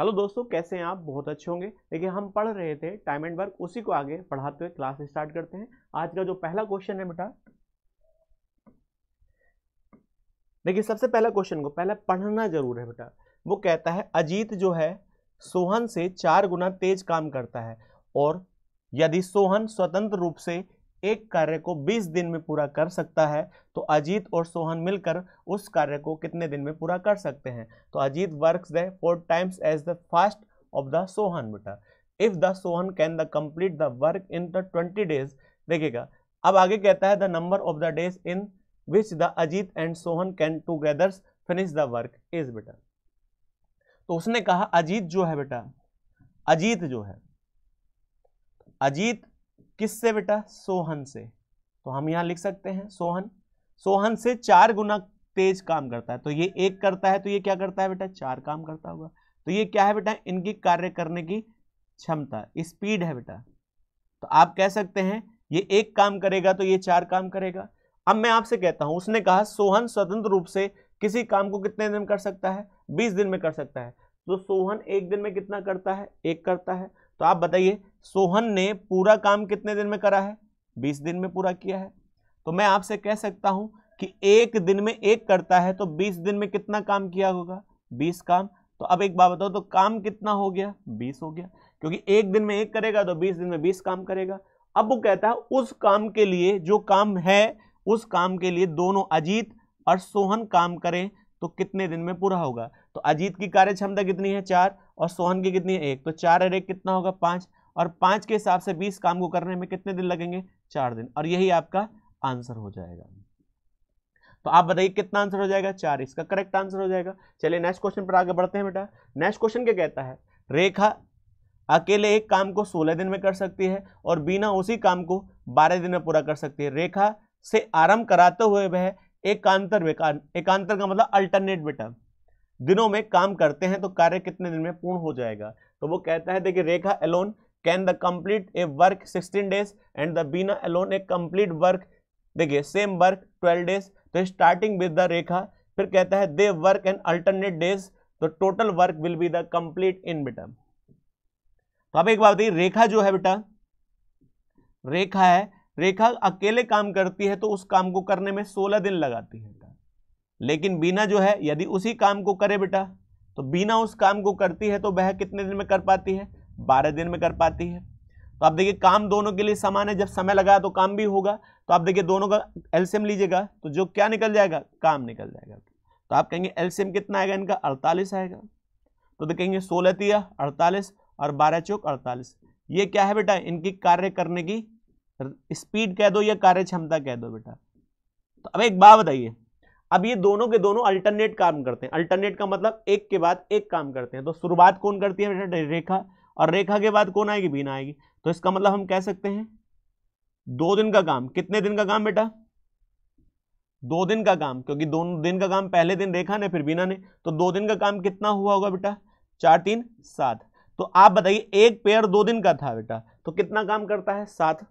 hello दोस्तों कैसे हैं आप बहुत अच्छे होंगे देखिए हम पढ़ रहे थे टाइम एंड वर्क उसी को आगे पढ़ाते हुए क्लास स्टार्ट करते हैं आज का जो पहला क्वेश्चन है बेटा देखिए सबसे पहला क्वेश्चन को पहले पढ़ना जरूर है बेटा वो कहता है अजीत जो है सोहन से चार गुना तेज काम करता है और यदि सोहन स्वतंत्र रूप से एक कार्य को 20 दिन में पूरा कर सकता है तो अजीत और सोहन मिलकर उस कार्य को कितने दिन में पूरा कर सकते हैं तो Ajit work the four times as the fast of the Sohan बेटा if the Sohan can the complete the work in the twenty days देखिएगा अब आगे कहता है the number of the days in which the Ajit and Sohan can togethers finish the work is बेटा तो उसने कहा अजीत जो है बेटा अजीत जो है अजीत किससे बेटा सोहन से तो हम यहां लिख सकते हैं सोहन सोहन से चार गुना तेज काम करता है तो ये एक करता है तो ये क्या करता है बेटा चार काम करता होगा तो ये क्या है बेटा इनकी कार्य करने की क्षमता स्पीड है बेटा तो आप कह सकते हैं ये एक काम करेगा तो ये चार काम करेगा अब मैं आपसे कहता हूं उसने कहा सोहन स्वतंत्र रूप से किसी काम को कितने दिन कर सकता है बीस दिन में कर सकता है तो सोहन एक दिन में कितना करता है एक करता है तो आप बताइए सोहन ने पूरा काम कितने दिन में करा है बीस दिन में पूरा किया है तो मैं आपसे कह सकता हूं कि एक दिन में एक करता है तो बीस दिन में कितना काम किया होगा बीस काम तो अब एक बात बताओ तो काम कितना हो गया बीस हो गया क्योंकि एक दिन में एक करेगा तो बीस दिन में बीस काम करेगा अब वो कहता है उस काम के लिए जो काम है उस काम के लिए दोनों अजीत और सोहन काम करें तो कितने दिन में पूरा होगा तो अजीत की कार्य क्षमता कितनी है चार और सोहन की कितनी है एक तो चार और एक कितना होगा पांच और पांच के हिसाब से बीस काम को करने में कितने दिन लगेंगे चार दिन और यही आपका आंसर हो जाएगा तो आप बताइए कितना आंसर हो जाएगा चार इसका करेक्ट आंसर हो जाएगा चलिए नेक्स्ट क्वेश्चन पर आगे बढ़ते हैं बेटा नेक्स्ट क्वेश्चन क्या कहता है रेखा अकेले एक काम को सोलह दिन में कर सकती है और बिना उसी काम को बारह दिन में पूरा कर सकती है रेखा से आरंभ कराते हुए वह एकांतर एकांतर का मतलब अल्टरनेट बेटा दिनों में काम करते हैं तो कार्य कितने दिन में पूर्ण हो जाएगा तो वो कहता है देखिए Rekha alone can the complete a work sixteen days and the Bina alone a complete work देखिए सेम वर्क ट्वेल्व डेज तो स्टार्टिंग विद द रेखा फिर कहता है they work and alternate days तो total work will be the complete in बेटा तो अब एक बात बताइए रेखा जो है बेटा रेखा है रेखा अकेले काम करती है तो उस काम को करने में सोलह दिन लगाती है बेटा लेकिन बीना जो है यदि उसी काम को करे बेटा तो बीना उस काम को करती है तो वह कितने दिन में कर पाती है बारह दिन में कर पाती है तो आप देखिए काम दोनों के लिए समान है जब समय लगाया तो काम भी होगा तो आप देखिए दोनों का एल्सियम लीजिएगा तो जो क्या निकल जाएगा काम निकल जाएगा तो आप कहेंगे एल्सियम कितना आएगा इनका अड़तालीस आएगा तो देखेंगे तो सोलह तीय अड़तालीस और बारह चौक अड़तालीस ये क्या है बेटा इनकी कार्य करने की स्पीड कह दो या कार्य क्षमता कह दो बेटा तो अब एक बात बताइए अब ये दोनों के दोनों अल्टरनेट काम करते हैं अल्टरनेट का मतलब एक के बाद एक काम करते हैं तो शुरुआत कौन करती है बेटा रेखा और रेखा के बाद कौन आएगी बीना आएगी तो इसका मतलब हम कह सकते हैं दो दिन का काम कितने दिन का काम बेटा दो दिन का काम क्योंकि दो दिन का काम पहले दिन रेखा ने फिर बीना ने तो दो दिन का काम कितना हुआ होगा बेटा चार तीन सात तो आप बताइए एक पेयर दो दिन का था बेटा तो कितना काम करता है सात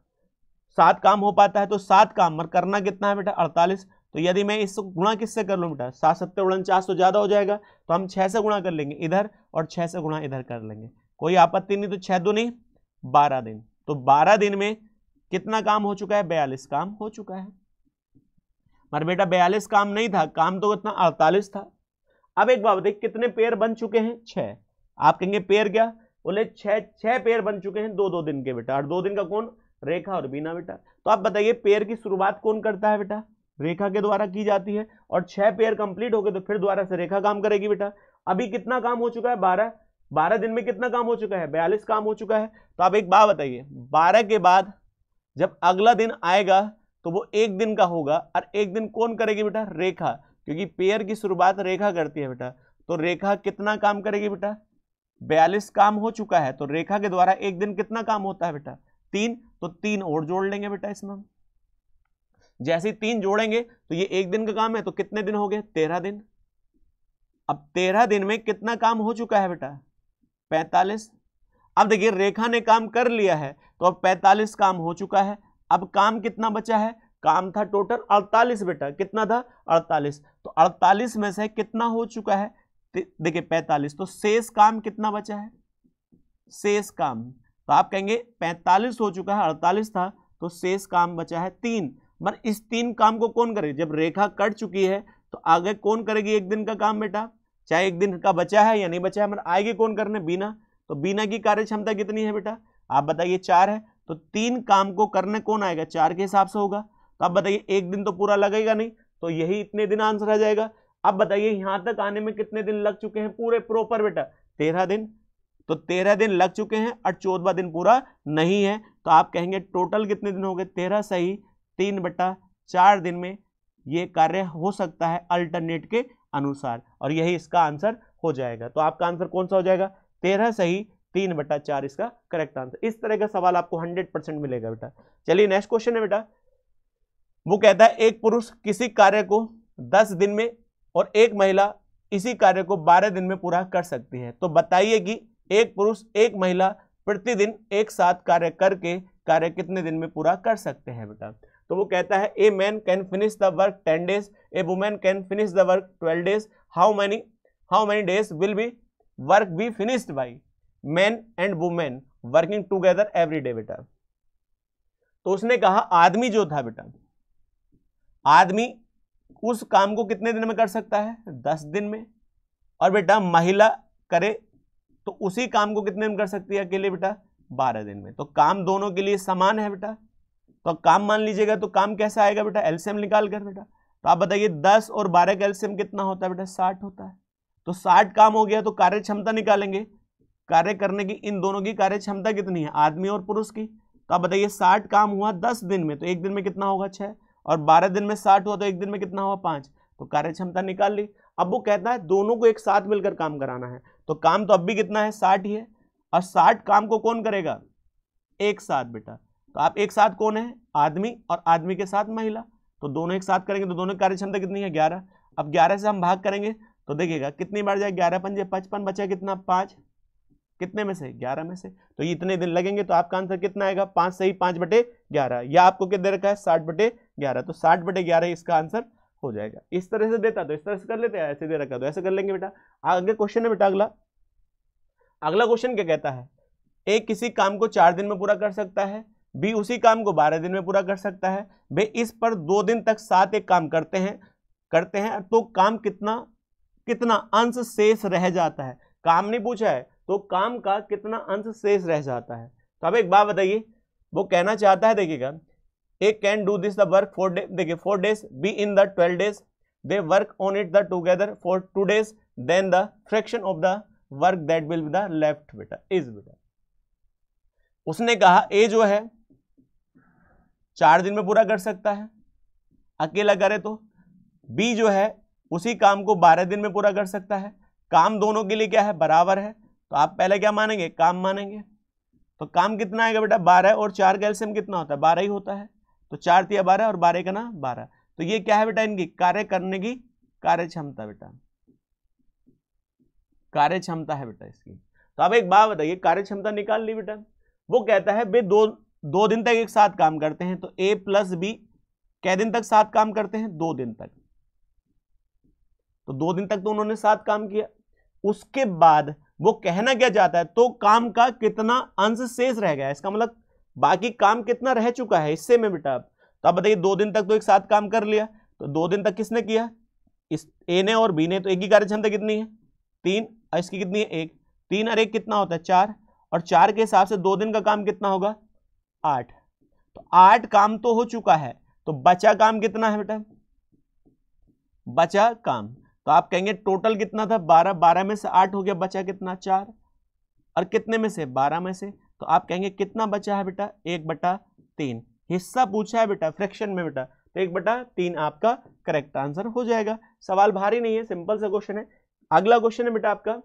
सात काम हो पाता है तो सात काम और करना कितना है बेटा अड़तालीस तो यदि मैं इसको गुणा किससे कर लूँ बेटा सात सत्तर उनचास तो ज़्यादा हो जाएगा तो हम छः से गुणा कर लेंगे इधर और छः से गुणा इधर कर लेंगे कोई आपत्ति नहीं तो छह दो नहीं बारह दिन तो बारह दिन में कितना काम हो चुका है बयालीस काम हो चुका है मगर बेटा बयालीस काम नहीं था काम तो कितना अड़तालीस था अब एक बात बताइए कितने पेड़ बन चुके हैं छह आप कहेंगे पेड़ क्या बोले छह छह पेड़ बन चुके हैं दो दो दिन के बेटा और दो दिन का कौन रेखा और बीना बेटा तो आप बताइए पेड़ की शुरुआत कौन करता है बेटा रेखा के द्वारा की जाती है और छह पेयर कंप्लीट हो गए तो फिर दोबारा से रेखा काम करेगी बेटा अभी कितना काम हो चुका है बारह बारह दिन में कितना काम हो चुका है बयालीस काम हो चुका है तो आप एक बात बताइए बारह के बाद जब अगला दिन आएगा तो वो एक दिन का होगा और एक दिन कौन करेगी बेटा रेखा क्योंकि पेयर की शुरुआत रेखा करती है बेटा तो रेखा कितना काम करेगी बेटा बयालीस काम हो चुका है तो रेखा के द्वारा एक दिन कितना काम होता है बेटा तीन तो तीन और जोड़ लेंगे बेटा इसमें जैसे ही तीन जोड़ेंगे तो ये एक दिन का काम है तो कितने दिन हो गए तेरह दिन अब तेरह दिन में कितना काम हो चुका है बेटा पैंतालीस अब देखिए रेखा ने काम कर लिया है तो अब पैंतालीस काम हो चुका है अब काम कितना बचा है काम था टोटल अड़तालीस बेटा कितना था अड़तालीस तो अड़तालीस में से कितना हो चुका है देखिए पैंतालीस तो शेष काम कितना बचा है शेष काम तो आप कहेंगे पैंतालीस हो चुका है अड़तालीस था तो शेष काम बचा है तीन मगर इस तीन काम को कौन करे जब रेखा कट चुकी है तो आगे कौन करेगी एक दिन का काम बेटा चाहे एक दिन का बचा है या नहीं बचा है मतलब आएगी कौन करने बीना तो बीना की कार्य क्षमता कितनी है बेटा आप बताइए चार है तो तीन काम को करने कौन आएगा चार के हिसाब से होगा तो आप बताइए एक दिन तो पूरा लगेगा नहीं तो यही इतने दिन आंसर आ जाएगा अब बताइए यहां तक आने में कितने दिन लग चुके हैं पूरे प्रॉपर बेटा तेरह दिन तो तेरह दिन लग चुके हैं और चौदवा दिन पूरा नहीं है तो आप कहेंगे टोटल कितने दिन हो गए तेरह सही तीन बटा चार दिन में ये कार्य हो सकता है अल्टरनेट के अनुसार और यही इसका आंसर हो जाएगा तो आपका आंसर कौन सा हो जाएगा तेरह सही तीन बटा चार इसका करेक्ट आंसर इस तरह का सवाल आपको हंड्रेड परसेंट मिलेगा बेटा चलिए नेक्स्ट क्वेश्चन है बेटा वो कहता है एक पुरुष किसी कार्य को दस दिन में और एक महिला इसी कार्य को बारह दिन में पूरा कर सकती है तो बताइए कि एक पुरुष एक महिला प्रतिदिन एक साथ कार्य करके कार्य कितने दिन में पूरा कर सकते हैं बेटा तो वो कहता है a man can finish the work ten days a women can finish the work twelve days how many how many days will be work be finished by man and women working together every day बेटा तो उसने कहा आदमी जो था बेटा आदमी उस काम को कितने दिन में कर सकता है दस दिन में और बेटा महिला करे तो उसी काम को कितने में कर सकती है अकेले बेटा बारह दिन में तो काम दोनों के लिए समान है बेटा तो काम मान लीजिएगा तो काम कैसा आएगा बेटा एल्सियम निकाल कर बेटा तो आप बताइए दस और बारह का एल्सियम कितना होता है बेटा साठ होता है तो साठ काम हो गया तो कार्य क्षमता निकालेंगे कार्य करने की इन दोनों की कार्य क्षमता कितनी है आदमी और पुरुष की तो आप बताइए साठ काम हुआ दस दिन में तो एक दिन में कितना होगा छः और बारह दिन में साठ हुआ तो एक दिन में कितना हुआ पाँच तो कार्य क्षमता निकाल ली अब वो कहता है दोनों को एक साथ मिलकर काम कराना है तो काम तो अब भी कितना है साठ ही है और साठ काम को कौन करेगा एक साथ बेटा तो आप एक साथ कौन है आदमी और आदमी के साथ महिला तो दोनों एक साथ करेंगे तो दोनों की कार्य क्षमता कितनी है ग्यारह अब ग्यारह से हम भाग करेंगे तो देखिएगा कितनी बार जाए ग्यारह पंजे पचपन बचा कितना पाँच कितने में से ग्यारह में से तो ये इतने दिन लगेंगे तो आपका आंसर कितना आएगा पाँच से ही पाँच बटे ग्यारह या आपको क्या दे रखा है साठ बटे ग्यारह तो साठ बटे ग्यारह इसका आंसर हो जाएगा इस तरह से देता तो इस तरह से कर लेते हैं ऐसे दे रखा तो ऐसे कर लेंगे बेटा आगे क्वेश्चन है बेटा अगला अगला क्वेश्चन क्या कहता है एक किसी काम को चार दिन में पूरा कर सकता है बी उसी काम को बारह दिन में पूरा कर सकता है बे इस पर दो दिन तक सात एक काम करते हैं करते हैं तो काम कितना कितना अंश शेष रह जाता है काम नहीं पूछा है तो काम का कितना अंश शेष रह जाता है तो अब एक बात बताइए वो कहना चाहता है देखिएगा A can do this the work four day देखिए four days be in the twelve days they work on it the together for two days then the fraction of the work that will be the left बेटा is बेटा उसने कहा ए जो है चार दिन में पूरा कर सकता है अकेला करे तो बी जो है उसी काम को बारह दिन में पूरा कर सकता है काम दोनों के लिए क्या है बराबर है तो आप पहले क्या मानेंगे काम मानेंगे तो काम कितना आएगा बेटा बारह और चार कैल्सियम कितना होता है बारह ही होता है तो चार तिया बारह और बारह का ना बारह तो ये क्या है बेटा इनकी कार्य करने की कार्य क्षमता बेटा कार्य क्षमता है बेटा इसकी तो अब एक बात बताइए कार्य क्षमता निकाल ली बेटा वो कहता है बे दो दो दिन तक एक साथ काम करते हैं तो ए प्लस बी कै दिन तक साथ काम करते हैं दो दिन तक तो दो दिन तक तो उन्होंने साथ काम किया उसके बाद वो कहना क्या चाहता है तो काम का कितना अंश शेष रह गया इसका मतलब बाकी काम कितना रह चुका है हिस्से में बेटा तो आप बताइए दो दिन तक तो एक साथ काम कर लिया तो दो दिन तक किसने किया इस ए ने और बी ने तो एक ही कार्य क्षमता कितनी है तीन इसकी कितनी है एक तीन और एक कितना होता है चार और चार के हिसाब से दो दिन का काम कितना होगा आठ तो आठ काम तो हो चुका है तो बचा काम कितना है बेटा बचा काम तो आप कहेंगे टोटल कितना था बारह बारह में से आठ हो गया बचा कितना चार और कितने में से बारह में से तो आप कहेंगे कितना बचा है बेटा एक बटा तीन हिस्सा पूछा है बेटा फ्रैक्शन में बेटा तो एक बटा तीन आपका करेक्ट आंसर हो जाएगा सवाल भारी नहीं है सिंपल सा क्वेश्चन है अगला क्वेश्चन है बेटा आपका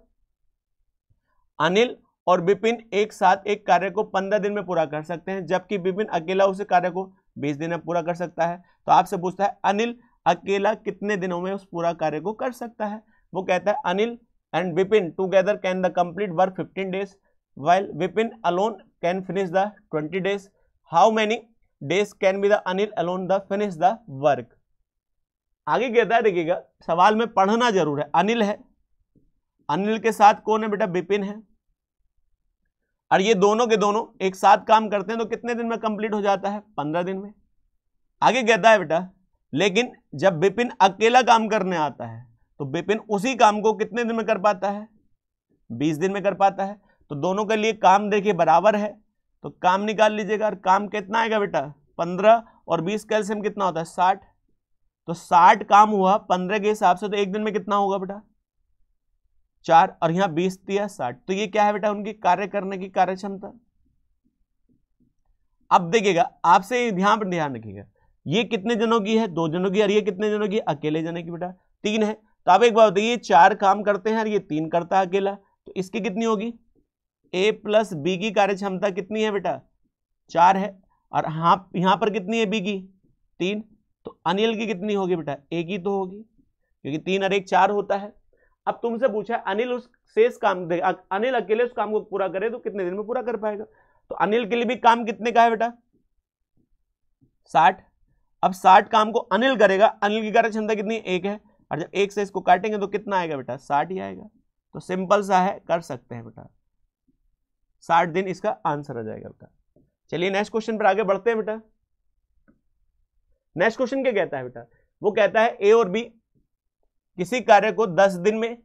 अनिल और विपिन एक साथ एक कार्य को पंद्रह दिन में पूरा कर सकते हैं जबकि बिपिन अकेला उस कार्य को बीस दिन में पूरा कर सकता है तो आपसे पूछता है अनिल अकेला कितने दिनों में उस पूरा कार्य को कर सकता है वो कहता है Anil and Vipin together can the complete work fifteen days well Vipin alone can finish the twenty days how many days can be the Anil alone the finish the work आगे कहता है देखिएगा सवाल में पढ़ना जरूर है अनिल है अनिल के साथ कौन है बेटा बिपिन है और ये दोनों के दोनों एक साथ काम करते हैं तो कितने दिन में कंप्लीट हो जाता है पंद्रह दिन में आगे कहता है बेटा लेकिन जब बिपिन अकेला काम करने आता है तो बिपिन उसी काम को कितने दिन में कर पाता है बीस दिन में कर पाता है तो दोनों के लिए काम देखिए बराबर है तो काम निकाल लीजिएगा और काम कितना आएगा बेटा पंद्रह और बीस कैल्शियम कितना होता है साठ तो साठ काम हुआ पंद्रह के हिसाब से तो एक दिन में कितना होगा बेटा चार और यहां बीस दिया साठ तो ये क्या है बेटा उनकी कार्य करने की कार्य क्षमता अब देखिएगा आपसे ध्यान पर ध्यान रखिएगा ये कितने जनों की है दो जनों की और ये कितने जनों की अकेले जने की बेटा तीन है तो आप एक बात बताइए चार काम करते हैं और ये तीन करता है अकेला तो इसकी कितनी होगी ए प्लस बी की कार्य क्षमता कितनी है बेटा चार है और हाँ यहां पर कितनी है बी की तीन तो अनिल की कितनी होगी बेटा ए की तो होगी क्योंकि तीन और एक चार होता है अब तुमसे पूछा अनिल उस शेष काम अनिल अकेले उस काम को पूरा करे तो कितने दिन में पूरा कर पाएगा तो अनिल के लिए भी काम कितने का है बेटा साठ अब साठ काम को अनिल करेगा अनिल की कार्य क्षमता कितनी एक है और जब एक से इसको काटेंगे तो कितना आएगा बेटा साठ ही आएगा तो सिंपल सा है कर सकते हैं बेटा साठ दिन इसका आंसर आ जाएगा बेटा चलिए नेक्स्ट क्वेश्चन पर आगे बढ़ते हैं बेटा नेक्स्ट क्वेश्चन क्या कहता है बेटा वो कहता है ए और बी किसी कार्य को दस दिन में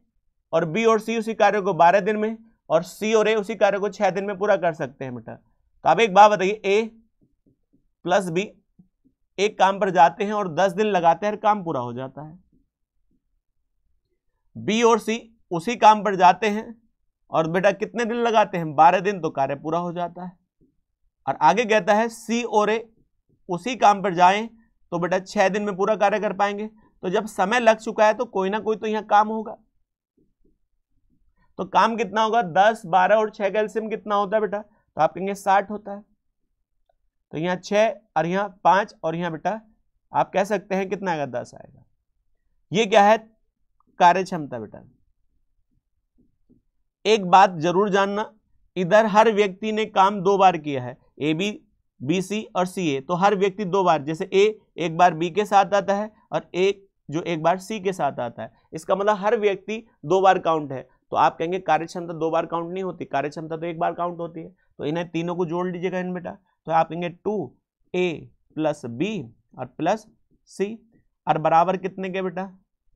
और बी और सी उसी कार्य को बारह दिन में और सी और ए उसी कार्य को छह दिन में पूरा कर सकते हैं बेटा तो आप एक बात बताइए ए प्लस बी एक काम पर जाते हैं और दस दिन लगाते हैं काम पूरा हो जाता है बी और सी उसी काम पर जाते हैं और बेटा कितने दिन लगाते हैं बारह दिन तो कार्य पूरा हो जाता है और आगे कहता है सी और ए उसी काम पर जाएं तो बेटा छह दिन में पूरा कार्य कर पाएंगे तो जब समय लग चुका है तो कोई ना कोई तो यहां काम होगा तो काम कितना होगा दस बारह और छह कैल्सियम कितना होता है बेटा तो आप कहेंगे साठ होता है तो यहां छह और यहां पांच और यहां बेटा आप कह सकते हैं कितना आएगा दस आएगा ये क्या है कार्य क्षमता बेटा एक बात जरूर जानना इधर हर व्यक्ति ने काम दो बार किया है ए बी बी सी और सी ए तो हर व्यक्ति दो बार जैसे ए एक बार बी के साथ आता है और एक जो एक बार सी के साथ आता है इसका मतलब हर व्यक्ति दो बार काउंट है तो आप कहेंगे कार्यक्षमता दो बार काउंट नहीं होती कार्यक्षमता तो एक बार काउंट होती है तो इन्हें तीनों को जोड़ लीजिएगा इन बेटा तो आप कहेंगे टू ए प्लस बी और प्लस सी और बराबर कितने के बेटा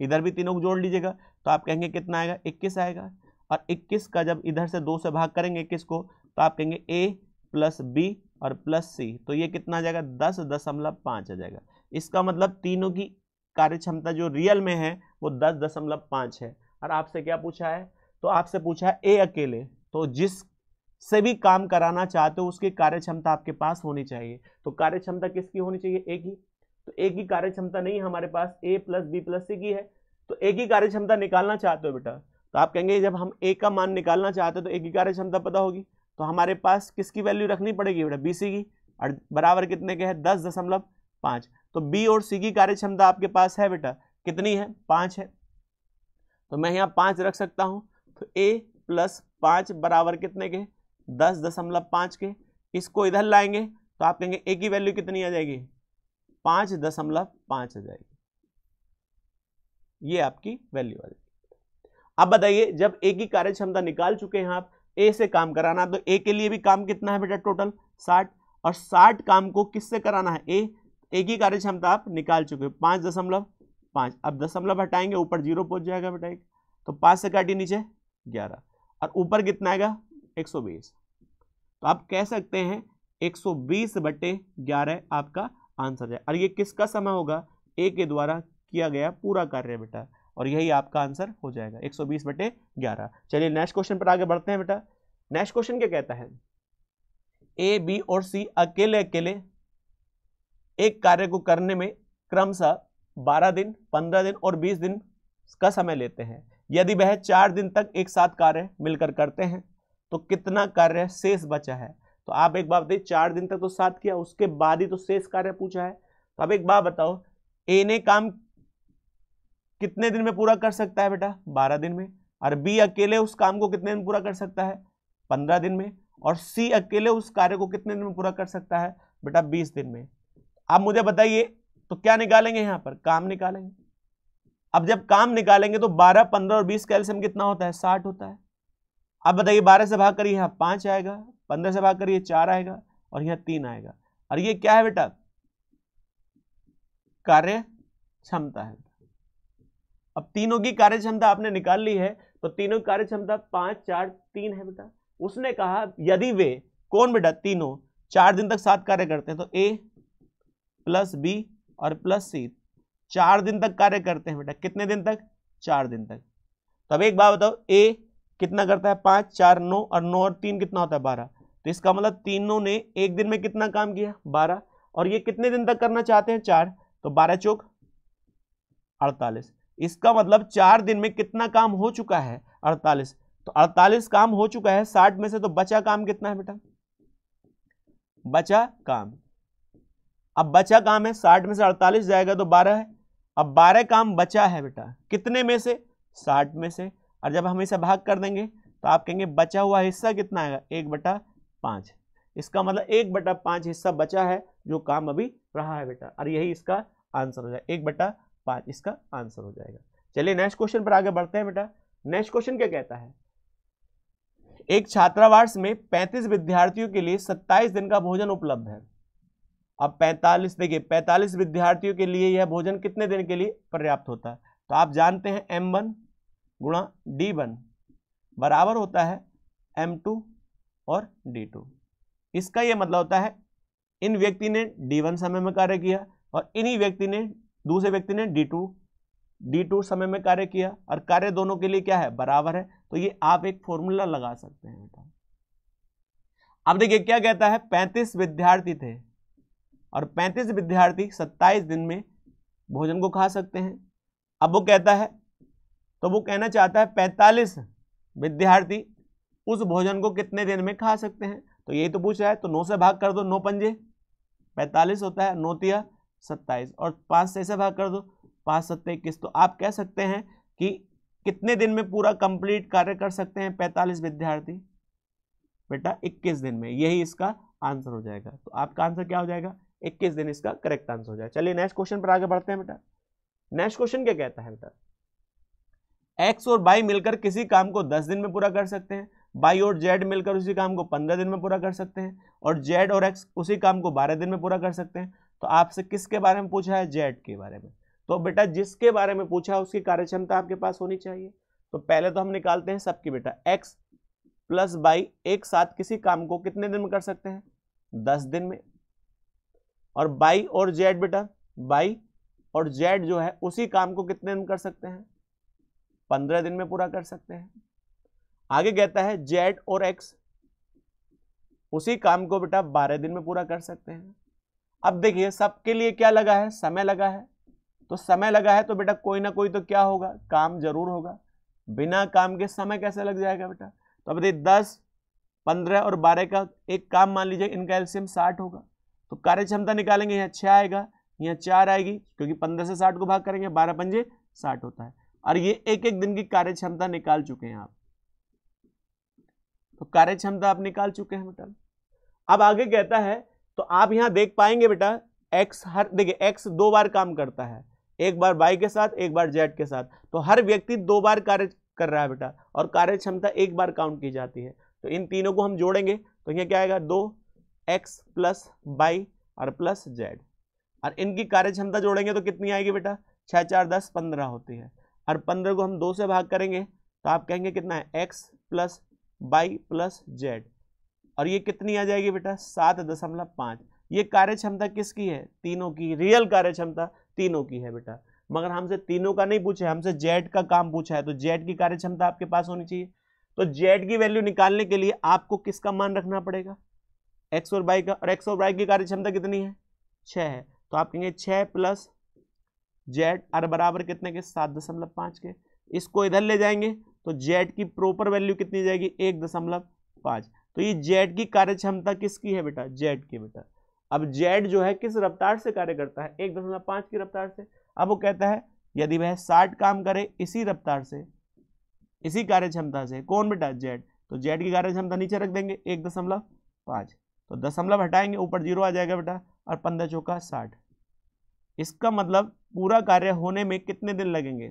इधर भी तीनों को जोड़ लीजिएगा तो आप कहेंगे कितना आएगा इक्कीस आएगा और इक्कीस का जब इधर से दो से भाग करेंगे इक्कीस को तो आप कहेंगे ए प्लस बी और प्लस सी तो ये कितना आ जाएगा दस दशमलव पाँच आ जाएगा इसका मतलब तीनों की कार्य क्षमता जो रियल में है वो दस दशमलव पाँच है और आपसे क्या पूछा है तो आपसे पूछा है ए अकेले तो जिस से भी काम कराना चाहते हो उसकी कार्य क्षमता आपके पास होनी चाहिए तो कार्य क्षमता किसकी होनी चाहिए ए की तो ए की कार्य क्षमता नहीं हमारे पास A plus B plus C की है तो ए की कार्य क्षमता निकालना चाहते हो बेटा तो आप कहेंगे जब हम ए का मान निकालना चाहते हो तो ए की कार्य क्षमता पता होगी तो हमारे पास किसकी वैल्यू रखनी पड़ेगी बेटा बी सी की और बराबर कितने के है दस दशमलव पाँच तो बी और सी की कार्य क्षमता आपके पास है बेटा कितनी है पांच है तो मैं यहां पांच रख सकता हूं तो ए प्लस पांच बराबर कितने के दस दशमलव पांच के इसको इधर लाएंगे तो आप कहेंगे ए की वैल्यू कितनी आ जाएगी पांच दशमलव पांच आ जाएगी ये आपकी वैल्यू आ जाएगी अब बताइए जब ए की कार्य क्षमता निकाल चुके हैं आप ए से काम कराना तो ए के लिए भी काम कितना है बेटा टोटल साठ और साठ काम को किससे कराना है ए एक ही कार्य क्षमता आप निकाल चुके हो पाँच दशमलव पाँच अब दशमलव हटाएंगे ऊपर जीरो पहुंच जाएगा बेटा एक तो पाँच से काटिए नीचे ग्यारह और ऊपर कितना आएगा एक सौ बीस तो आप कह सकते हैं एक सौ बीस बटे ग्यारह आपका आंसर है और ये किसका समय होगा ए के द्वारा किया गया पूरा कार्य बेटा और यही आपका आंसर हो जाएगा एक सौ बीस बटे ग्यारह चलिए नेक्स्ट क्वेश्चन पर आगे बढ़ते हैं बेटा नेक्स्ट क्वेश्चन क्या कहता है ए बी और सी अकेले अकेले एक कार्य को करने में क्रमशः बारह दिन पंद्रह दिन और बीस दिन का समय लेते हैं यदि वह चार दिन तक एक साथ कार्य मिलकर करते हैं तो कितना कार्य शेष बचा है तो आप एक बात बताइए चार दिन तक तो साथ किया उसके बाद ही तो शेष कार्य पूछा है तो अब एक बात बताओ ए ने काम कितने दिन में पूरा कर सकता है बेटा बारह दिन में और बी अकेले उस काम को कितने दिन पूरा कर सकता है पंद्रह दिन में और सी अकेले उस कार्य को कितने दिन में पूरा कर सकता है बेटा बीस दिन में आप मुझे बताइए तो क्या निकालेंगे यहां पर काम निकालेंगे अब जब काम निकालेंगे तो 12, 15 और 20 कैल्शियम कितना होता है 60 होता है आप बताइए 12 से भाग करिए यहाँ पांच आएगा 15 से भाग करिए चार आएगा और यहाँ तीन आएगा और ये क्या है बेटा कार्य क्षमता है अब तीनों की कार्य क्षमता आपने निकाल ली है तो तीनों की कार्य क्षमता पांच चार तीन है बेटा उसने कहा यदि वे कौन बेटा तीनों चार दिन तक सात कार्य करते हैं तो ए प्लस बी और प्लस सी चार दिन तक कार्य करते हैं बेटा कितने दिन तक चार दिन तक तो अब एक बात बताओ ए कितना करता है पाँच चार नौ और नौ और तीन कितना होता है बारह तो इसका मतलब तीनों ने एक दिन में कितना काम किया बारह और ये कितने दिन तक करना चाहते हैं चार तो बारह चौक अड़तालीस इसका मतलब चार दिन में कितना काम हो चुका है अड़तालीस तो अड़तालीस काम हो चुका है साठ में से तो बचा काम कितना है बेटा बचा काम अब बचा काम है साठ में से अड़तालीस जाएगा तो बारह है अब बारह काम बचा है बेटा कितने में से साठ में से और जब हम इसे भाग कर देंगे तो आप कहेंगे बचा हुआ हिस्सा कितना आएगा एक बटा पाँच इसका मतलब एक बटा पाँच हिस्सा बचा है जो काम अभी रहा है बेटा और यही इसका आंसर हो जाएगा एक बटा पाँच इसका आंसर हो जाएगा चलिए नेक्स्ट क्वेश्चन पर आगे बढ़ते हैं बेटा नेक्स्ट क्वेश्चन क्या कहता है एक छात्रावास में 35 विद्यार्थियों के लिए 27 दिन का भोजन उपलब्ध है अब 45 देखिए 45 विद्यार्थियों के लिए यह भोजन कितने दिन के लिए पर्याप्त होता है तो आप जानते हैं एम वन गुणा डी वन बराबर होता है एम टू और डी टू इसका यह मतलब होता है इन व्यक्ति ने डी वन समय में कार्य किया और इन्हीं व्यक्ति ने दूसरे व्यक्ति ने डी टू डी टू समय में कार्य किया और कार्य दोनों के लिए क्या है बराबर है तो ये आप एक फॉर्मूला लगा सकते हैं बेटा अब देखिए क्या कहता है पैंतीस विद्यार्थी थे और पैंतीस विद्यार्थी सत्ताईस दिन में भोजन को खा सकते हैं अब वो कहता है तो वो कहना चाहता है पैंतालीस विद्यार्थी उस भोजन को कितने दिन में खा सकते हैं तो यही तो पूछ रहा है तो नौ से भाग कर दो नौ पंजे पैंतालीस होता है नौ तिया सत्ताईस और पाँच से ऐसे भाग कर दो पाँच सत्तर इक्कीस तो आप कह सकते हैं कि कितने दिन में पूरा कंप्लीट कार्य कर सकते हैं पैंतालीस विद्यार्थी बेटा इक्कीस दिन में यही इसका आंसर हो जाएगा तो आपका आंसर क्या हो जाएगा इक्कीस दिन इसका करेक्ट आंसर हो जाए चलिए नेक्स्ट क्वेश्चन पर आगे बढ़ते हैं बेटा नेक्स्ट क्वेश्चन क्या कहता है बेटा एक्स और बाई मिलकर किसी काम को दस दिन में पूरा कर सकते हैं बाई और जेड मिलकर उसी काम को पंद्रह दिन में पूरा कर सकते हैं और जेड और एक्स उसी काम को बारह दिन में पूरा कर सकते हैं तो आपसे किसके बारे में पूछा है जेड के बारे में तो बेटा जिसके बारे में पूछा है उसकी कार्यक्षमता आपके पास होनी चाहिए तो पहले तो हम निकालते हैं सबकी बेटा एक्स प्लस बाई एक साथ किसी काम को कितने दिन में कर सकते हैं दस दिन में और बाई और जेड बेटा बाई और जेड जो है उसी काम को कितने दिन कर सकते हैं पंद्रह दिन में पूरा कर सकते हैं आगे कहता है जेड और एक्स उसी काम को बेटा बारह दिन में पूरा कर सकते हैं अब देखिए सबके लिए क्या लगा है समय लगा है तो समय लगा है तो बेटा कोई ना कोई तो क्या होगा काम जरूर होगा बिना काम के समय कैसे लग जाएगा बेटा तो अब देखिए दस पंद्रह और बारह का एक काम मान लीजिए इनका एल्सियम साठ होगा तो कार्य क्षमता निकालेंगे यहाँ छः आएगा यहाँ चार आएगी क्योंकि पंद्रह से साठ को भाग करेंगे बारह पंजे साठ होता है और ये एक एक दिन की कार्य क्षमता निकाल चुके हैं आप तो कार्य क्षमता आप निकाल चुके हैं बेटा अब आगे कहता है तो आप यहाँ देख पाएंगे बेटा एक्स हर देखिए एक्स दो बार काम करता है एक बार वाई के साथ एक बार जेड के साथ तो हर व्यक्ति दो बार कार्य कर रहा है बेटा और कार्य क्षमता एक बार काउंट की जाती है तो इन तीनों को हम जोड़ेंगे तो यहाँ क्या आएगा दो एक्स प्लस बाई और प्लस जेड और इनकी कार्य क्षमता जोड़ेंगे तो कितनी आएगी बेटा छः चार दस पंद्रह होती है और पंद्रह को हम दो से भाग करेंगे तो आप कहेंगे कितना है X plus Y plus Z और ये कितनी आ जाएगी बेटा सात दशमलव पाँच ये कार्य क्षमता किसकी है तीनों की रियल कार्य क्षमता तीनों की है बेटा मगर हमसे तीनों का नहीं पूछा हमसे जेड का काम पूछा है तो जेड की कार्य क्षमता आपके पास होनी चाहिए तो जेड की वैल्यू निकालने के लिए आपको किसका मान रखना पड़ेगा एक्स और वाई का और एक्स और वाई की कार्य क्षमता कितनी है छः है तो आप कहेंगे छः प्लस जेड आर बराबर कितने के सात दशमलव पाँच के इसको इधर ले जाएंगे तो जेड की प्रॉपर वैल्यू कितनी जाएगी एक दशमलव पाँच तो ये जेड की कार्य क्षमता किसकी है बेटा जेड की बेटा अब जेड जो है किस रफ्तार से कार्य करता है एक दशमलव पाँच की रफ्तार से अब वो कहता है यदि वह साठ काम करे इसी रफ्तार से इसी कार्य क्षमता से कौन बेटा जेड तो जेड की कार्य क्षमता नीचे रख देंगे एक दशमलव पाँच तो दशमलव हटाएंगे ऊपर जीरो आ जाएगा बेटा और पंद्रह चौका साठ इसका मतलब पूरा कार्य होने में कितने दिन लगेंगे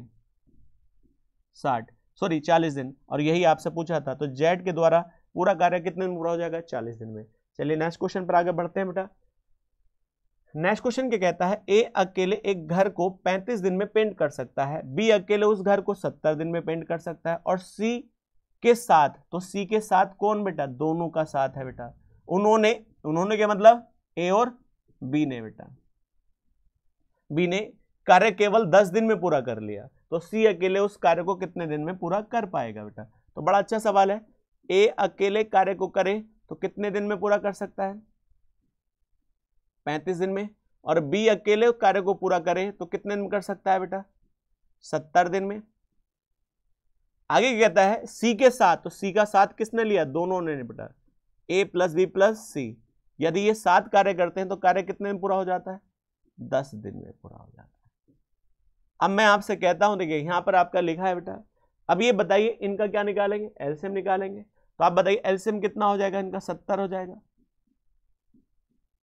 साठ सॉरी चालीस दिन और यही आपसे पूछा था तो जेड के द्वारा पूरा कार्य कितने दिन पूरा हो जाएगा चालीस दिन में चलिए नेक्स्ट क्वेश्चन पर आगे बढ़ते हैं बेटा नेक्स्ट क्वेश्चन क्या कहता है ए अकेले एक घर को 35 दिन में पेंट कर सकता है बी अकेले उस घर को 70 दिन में पेंट कर सकता है और सी के साथ तो सी के साथ कौन बेटा दोनों का साथ है बेटा उन्होंने उन्होंने क्या मतलब ए और बी ने बेटा बी ने कार्य केवल दस दिन में पूरा कर लिया तो सी अकेले उस कार्य को कितने दिन में पूरा कर पाएगा बेटा तो बड़ा अच्छा सवाल है ए अकेले कार्य को करे तो कितने दिन में पूरा कर सकता है पैंतीस दिन में और बी अकेले कार्य को पूरा करे तो कितने दिन में कर सकता है बेटा सत्तर दिन में आगे कहता है सी के साथ तो सी का साथ किसने लिया दोनों ने बेटा A plus B plus C यदि ये सात कार्य करते हैं तो कार्य कितने में पूरा हो जाता है दस दिन में पूरा हो जाता है अब मैं आपसे कहता हूं देखिए यहां पर आपका लिखा है बेटा अब ये बताइए इनका क्या निकालेंगे एल्सियम निकालेंगे तो आप बताइए एल्सियम कितना हो जाएगा इनका सत्तर हो जाएगा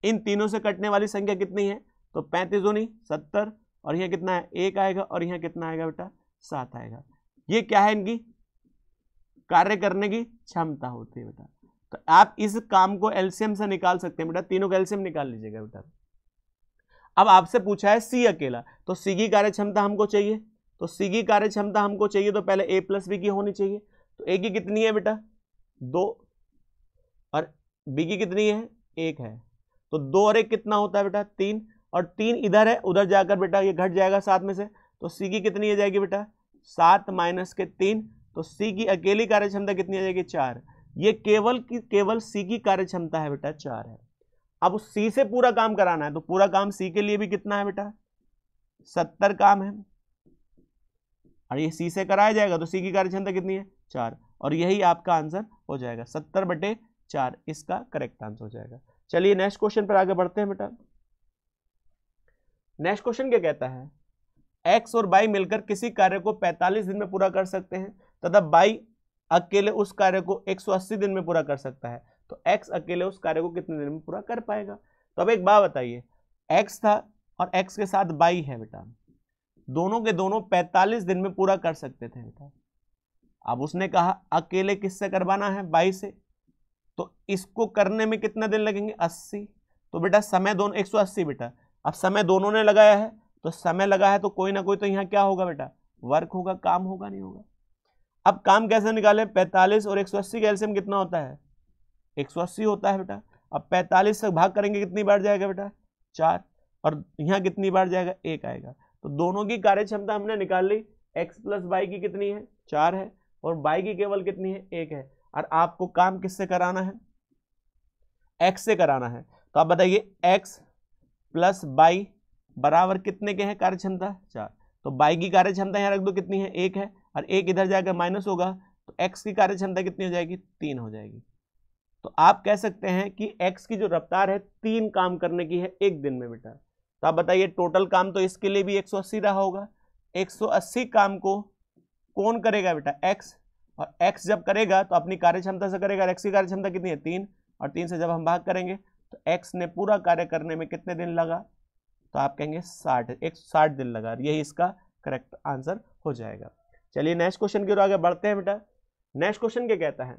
इन तीनों से कटने वाली संख्या कितनी है तो पैंतीस दूनी सत्तर और यह कितना है एक आएगा और यहां कितना आएगा बेटा सात आएगा ये क्या है इनकी कार्य करने की क्षमता होती है बेटा तो आप इस काम को एल्सियम से निकाल सकते हैं बेटा तीनों का एल्सियम निकाल लीजिएगा बेटा अब आपसे पूछा है सी अकेला तो सी की कार्य क्षमता हमको चाहिए तो सी की कार्य क्षमता हमको चाहिए तो पहले ए प्लस बी की होनी चाहिए तो ए की कितनी है बेटा दो और बी की कितनी है एक है तो दो और एक कितना होता है बेटा तीन और तीन इधर है उधर जाकर बेटा ये घट जाएगा सात में से तो सी की कितनी आ जाएगी बेटा सात माइनस के तीन तो सी की अकेली कार्य क्षमता कितनी आ जाएगी चार ये केवल की केवल सी की कार्य क्षमता है बेटा चार है अब उस सी से पूरा काम कराना है तो पूरा काम सी के लिए भी कितना है बेटा सत्तर काम है और ये सी से कराया जाएगा तो सी की कार्य क्षमता कितनी है चार और यही आपका आंसर हो जाएगा सत्तर बटे चार इसका करेक्ट आंसर हो जाएगा चलिए नेक्स्ट क्वेश्चन पर आगे बढ़ते हैं बेटा नेक्स्ट क्वेश्चन क्या कहता है एक्स और बाई मिलकर किसी कार्य को 45 दिन में पूरा कर सकते हैं तथा बाई अकेले उस कार्य को 180 दिन में पूरा कर सकता है तो x अकेले उस कार्य को कितने दिन में पूरा कर पाएगा तो अब एक बात बताइए x था और x के साथ बाई है बेटा दोनों के दोनों 45 दिन में पूरा कर सकते थे बेटा अब उसने कहा अकेले किससे करवाना है बाई से तो इसको करने में कितना दिन लगेंगे अस्सी तो बेटा समय दोनों अस्सी बेटा अब समय दोनों ने लगाया है तो समय लगा है तो कोई ना कोई तो यहाँ क्या होगा बेटा वर्क होगा काम होगा नहीं होगा अब काम कैसे निकालें 45 और 180 कैल्शियम कितना होता है 180 होता है बेटा अब 45 से भाग करेंगे कितनी बार जाएगा बेटा चार और यहाँ कितनी बार जाएगा एक आएगा तो दोनों की कार्य क्षमता हमने निकाल ली एक्स प्लस वाई की कितनी है चार है और y की केवल कितनी है एक है और आपको काम किससे कराना है एक्स से कराना है तो आप बताइए एक्स प्लस वाई बराबर कितने के हैं कार्य क्षमता चार तो बाई की कार्य क्षमता यहाँ रख दो कितनी है एक है और एक इधर जाएगा माइनस होगा तो एक्स की कार्य क्षमता कितनी हो जाएगी तीन हो जाएगी तो आप कह सकते हैं कि एक्स की जो रफ्तार है तीन काम करने की है एक दिन में बेटा तो आप बताइए टोटल काम तो इसके लिए भी 180 रहा होगा 180 काम को कौन करेगा बेटा एक्स और एक्स जब करेगा तो अपनी कार्य क्षमता से करेगा एक्स की कार्य क्षमता कितनी है तीन और तीन से जब हम भाग करेंगे तो एक्स ने पूरा कार्य करने में कितने दिन लगा तो आप कहेंगे साठ एक साठ दिन लगा यही इसका करेक्ट आंसर हो जाएगा चलिए नेक्स्ट क्वेश्चन की ओर आगे बढ़ते हैं बेटा नेक्स्ट क्वेश्चन क्या कहता है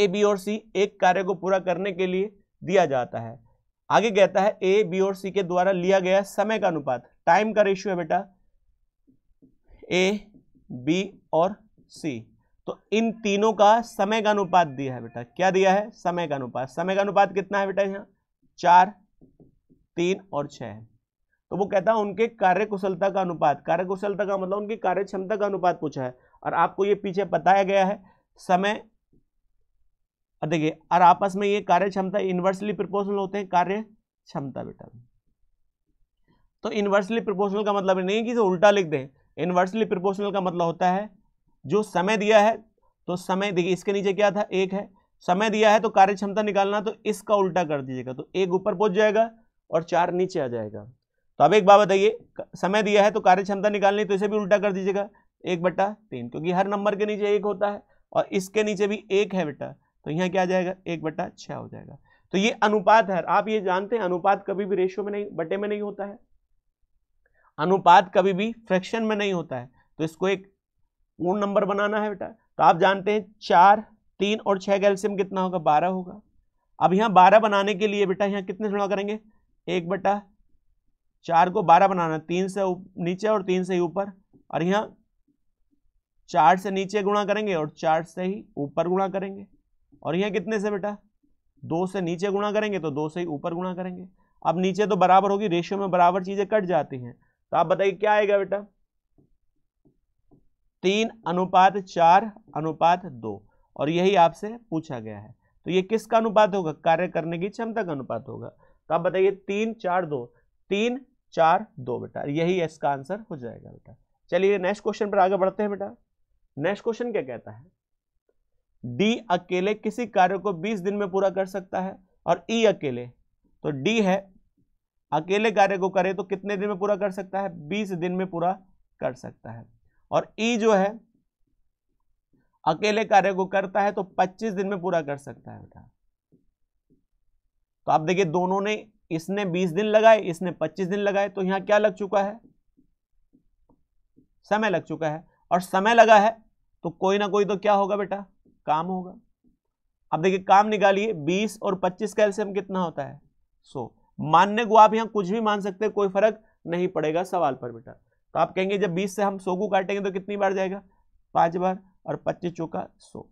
ए बी और सी एक कार्य को पूरा करने के लिए दिया जाता है आगे कहता है ए बी और सी के द्वारा लिया गया समय का अनुपात टाइम का रेशियो है बेटा ए बी और सी तो इन तीनों का समय का अनुपात दिया है बेटा क्या दिया है समय का अनुपात समय का अनुपात कितना है बेटा यहाँ चार तीन और छह तो वो कहता है उनके कार्य कुशलता का अनुपात कार्य कुशलता का मतलब उनकी कार्य क्षमता का अनुपात पूछा है और आपको ये पीछे बताया गया है समय देखिए और आपस में ये कार्य क्षमता इन्वर्सली प्रोपोर्शनल होते हैं कार्य क्षमता बेटा तो इन्वर्सली प्रोपोर्शनल का मतलब नहीं है कि जो उल्टा लिख दें इन्वर्सली प्रोपोर्शनल का मतलब होता है जो समय दिया है तो समय देखिए इसके नीचे क्या था एक है समय दिया है तो कार्य क्षमता निकालना तो इसका उल्टा कर दीजिएगा तो एक ऊपर पहुंच जाएगा और चार नीचे आ जाएगा तो अब एक बात बताइए समय दिया है तो कार्य क्षमता निकालनी तो इसे भी उल्टा कर दीजिएगा एक बट्टा तीन क्योंकि हर नंबर के नीचे एक होता है और इसके नीचे भी एक है बेटा तो यहाँ क्या आ जाएगा एक बट्टा छः हो जाएगा तो ये अनुपात है आप ये जानते हैं अनुपात कभी भी रेशियो में नहीं बटे में नहीं होता है अनुपात कभी भी फ्रैक्शन में नहीं होता है तो इसको एक पूर्ण नंबर बनाना है बेटा तो आप जानते हैं चार तीन और छः कैल्शियम कितना होगा बारह होगा अब यहाँ बारह बनाने के लिए बेटा यहाँ कितने जुड़ा करेंगे एक बटा चार को बारह बनाना तीन से नीचे और तीन से ही ऊपर और यहाँ चार से नीचे गुणा करेंगे और चार से ही ऊपर गुणा करेंगे और यहाँ कितने से बेटा दो से नीचे गुणा करेंगे तो दो से ही ऊपर गुणा करेंगे अब नीचे तो बराबर होगी रेशियो में बराबर चीजें कट जाती हैं तो आप बताइए क्या आएगा बेटा तीन अनुपात चार अनुपात दो और यही आपसे पूछा गया है तो ये किसका अनुपात होगा कार्य करने की क्षमता का अनुपात होगा तो आप बताइए तीन चार दो तीन चार दो बेटा यही इसका आंसर हो जाएगा बेटा चलिए नेक्स्ट क्वेश्चन पर आगे बढ़ते हैं बेटा नेक्स्ट क्वेश्चन क्या कहता है डी अकेले किसी कार्य को 20 दिन में पूरा कर सकता है और ई e अकेले तो डी है अकेले कार्य को करे तो कितने दिन में पूरा कर सकता है 20 दिन में पूरा कर सकता है और ई e जो है अकेले कार्य को करता है तो 25 दिन में पूरा कर सकता है बेटा तो आप देखिए दोनों ने इसने बीस दिन लगाए इसने पच्चीस दिन लगाए तो यहां क्या लग चुका है समय लग चुका है और समय लगा है तो कोई ना कोई तो क्या होगा बेटा काम होगा अब देखिए काम निकालिए 20 और 25 का एल्सियम कितना होता है सो मानने को आप यहां कुछ भी मान सकते हैं कोई फर्क नहीं पड़ेगा सवाल पर बेटा तो आप कहेंगे जब बीस से हम सो को काटेंगे तो कितनी बार जाएगा पांच बार और पच्चीस चौका सो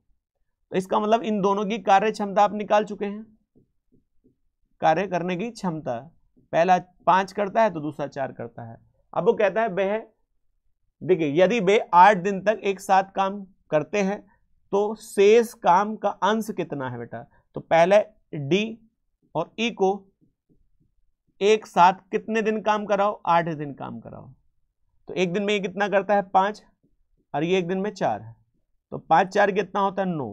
तो इसका मतलब इन दोनों की कार्य क्षमता आप निकाल चुके हैं कार्य करने की क्षमता पहला पांच करता है तो दूसरा चार करता है अब वो कहता है वह देखिए यदि वे आठ दिन तक एक साथ काम करते हैं तो शेष काम का अंश कितना है बेटा तो पहले डी और ई e को एक साथ कितने दिन काम कराओ आठ दिन काम कराओ तो एक दिन में ये कितना करता है पाँच और ये एक दिन में चार है तो पाँच चार कितना होता है नौ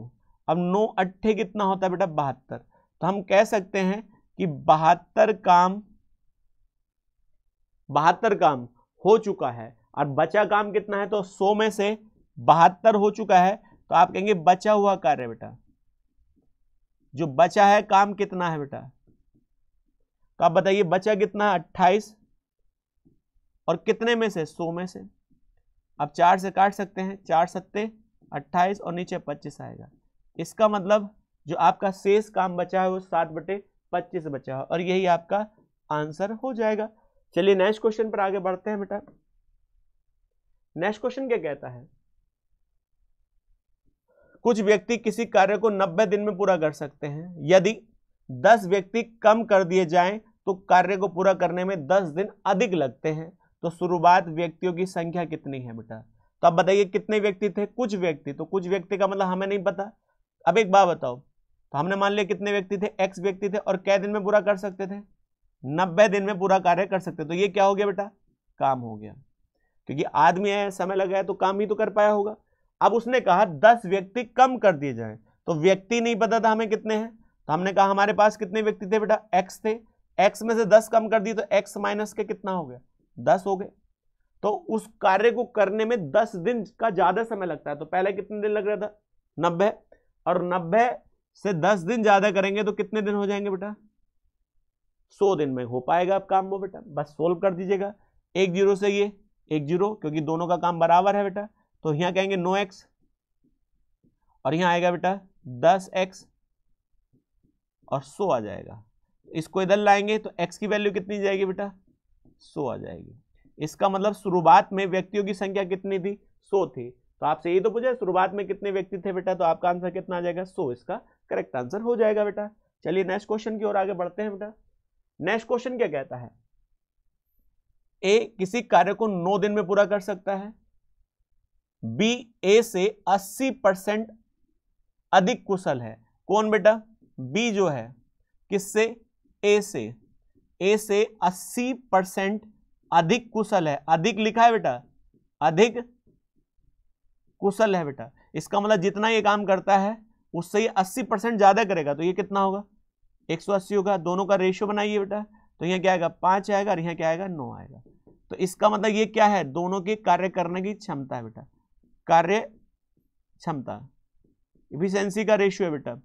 अब नौ अट्ठे कितना होता है बेटा बहत्तर तो हम कह सकते हैं कि बहत्तर काम बहत्तर काम हो चुका है और बचा काम कितना है तो सौ में से बहत्तर हो चुका है तो आप कहेंगे बचा हुआ कार्य बेटा जो बचा है काम कितना है बेटा तो आप बताइए बचा कितना अट्ठाईस और कितने में से सौ में से आप चार से काट सकते हैं चार सत्ते अट्ठाईस और नीचे पच्चीस आएगा इसका मतलब जो आपका शेष काम बचा है वो सात बटे पच्चीस बचा और यही आपका आंसर हो जाएगा चलिए नेक्स्ट क्वेश्चन पर आगे बढ़ते हैं बेटा नेक्स्ट क्वेश्चन क्या कहता है कुछ व्यक्ति किसी कार्य को 90 दिन में पूरा कर सकते हैं यदि 10 व्यक्ति कम कर दिए जाएं तो कार्य को पूरा करने में 10 दिन अधिक लगते हैं तो शुरुआत व्यक्तियों की संख्या कितनी है बेटा तो आप बताइए कितने व्यक्ति थे कुछ व्यक्ति तो कुछ व्यक्ति का मतलब हमें नहीं पता अब एक बात बताओ तो हमने मान लिया कितने व्यक्ति थे एक्स व्यक्ति थे और कै दिन में पूरा कर सकते थे नब्बे दिन में पूरा कार्य कर सकते तो ये क्या हो गया बेटा काम हो गया क्योंकि आदमी है समय लगाया तो काम ही तो कर पाया होगा अब उसने कहा दस व्यक्ति कम कर दिए जाए तो व्यक्ति नहीं पता था हमें कितने हैं तो हमने कहा हमारे पास कितने व्यक्ति थे बेटा एक्स थे एक्स में से दस कम कर दिए तो एक्स माइनस के कितना हो गया दस हो गए तो उस कार्य को करने में दस दिन का ज्यादा समय लगता है तो पहले कितने दिन लग रहा था नब्बे और नब्बे से दस दिन ज्यादा करेंगे तो कितने दिन हो जाएंगे बेटा सौ दिन में हो पाएगा आप काम वो बेटा बस सोल्व कर दीजिएगा एक जीरो से ये एक जीरो क्योंकि दोनों का काम बराबर है बेटा तो यहां कहेंगे नो एक्स और यहां आएगा बेटा दस एक्स और सो आ जाएगा इसको इधर लाएंगे तो एक्स की वैल्यू कितनी जाएगी बेटा सो आ जाएगी इसका मतलब शुरुआत में व्यक्तियों की संख्या कितनी थी सो थी तो आपसे ये तो पूछा शुरुआत में कितने व्यक्ति थे बेटा तो आपका आंसर कितना आ जाएगा सो इसका करेक्ट आंसर हो जाएगा बेटा चलिए नेक्स्ट क्वेश्चन की ओर आगे बढ़ते हैं बेटा नेक्स्ट क्वेश्चन क्या कहता है ए किसी कार्य को नौ दिन में पूरा कर सकता है बी ए से अस्सी परसेंट अधिक कुशल है कौन बेटा बी जो है किससे ए से ए से अस्सी परसेंट अधिक कुशल है अधिक लिखा है बेटा अधिक कुशल है बेटा इसका मतलब जितना ये काम करता है उससे ये अस्सी परसेंट ज़्यादा करेगा तो ये कितना होगा एक सौ अस्सी होगा दोनों का रेशियो बनाइए बेटा तो यहाँ क्या आएगा पांच आएगा और यहाँ क्या आएगा नौ आएगा तो इसका मतलब ये क्या है दोनों के कार्य करने की क्षमता है बेटा कार्य क्षमता इफिशेंसी का रेशियो है बेटा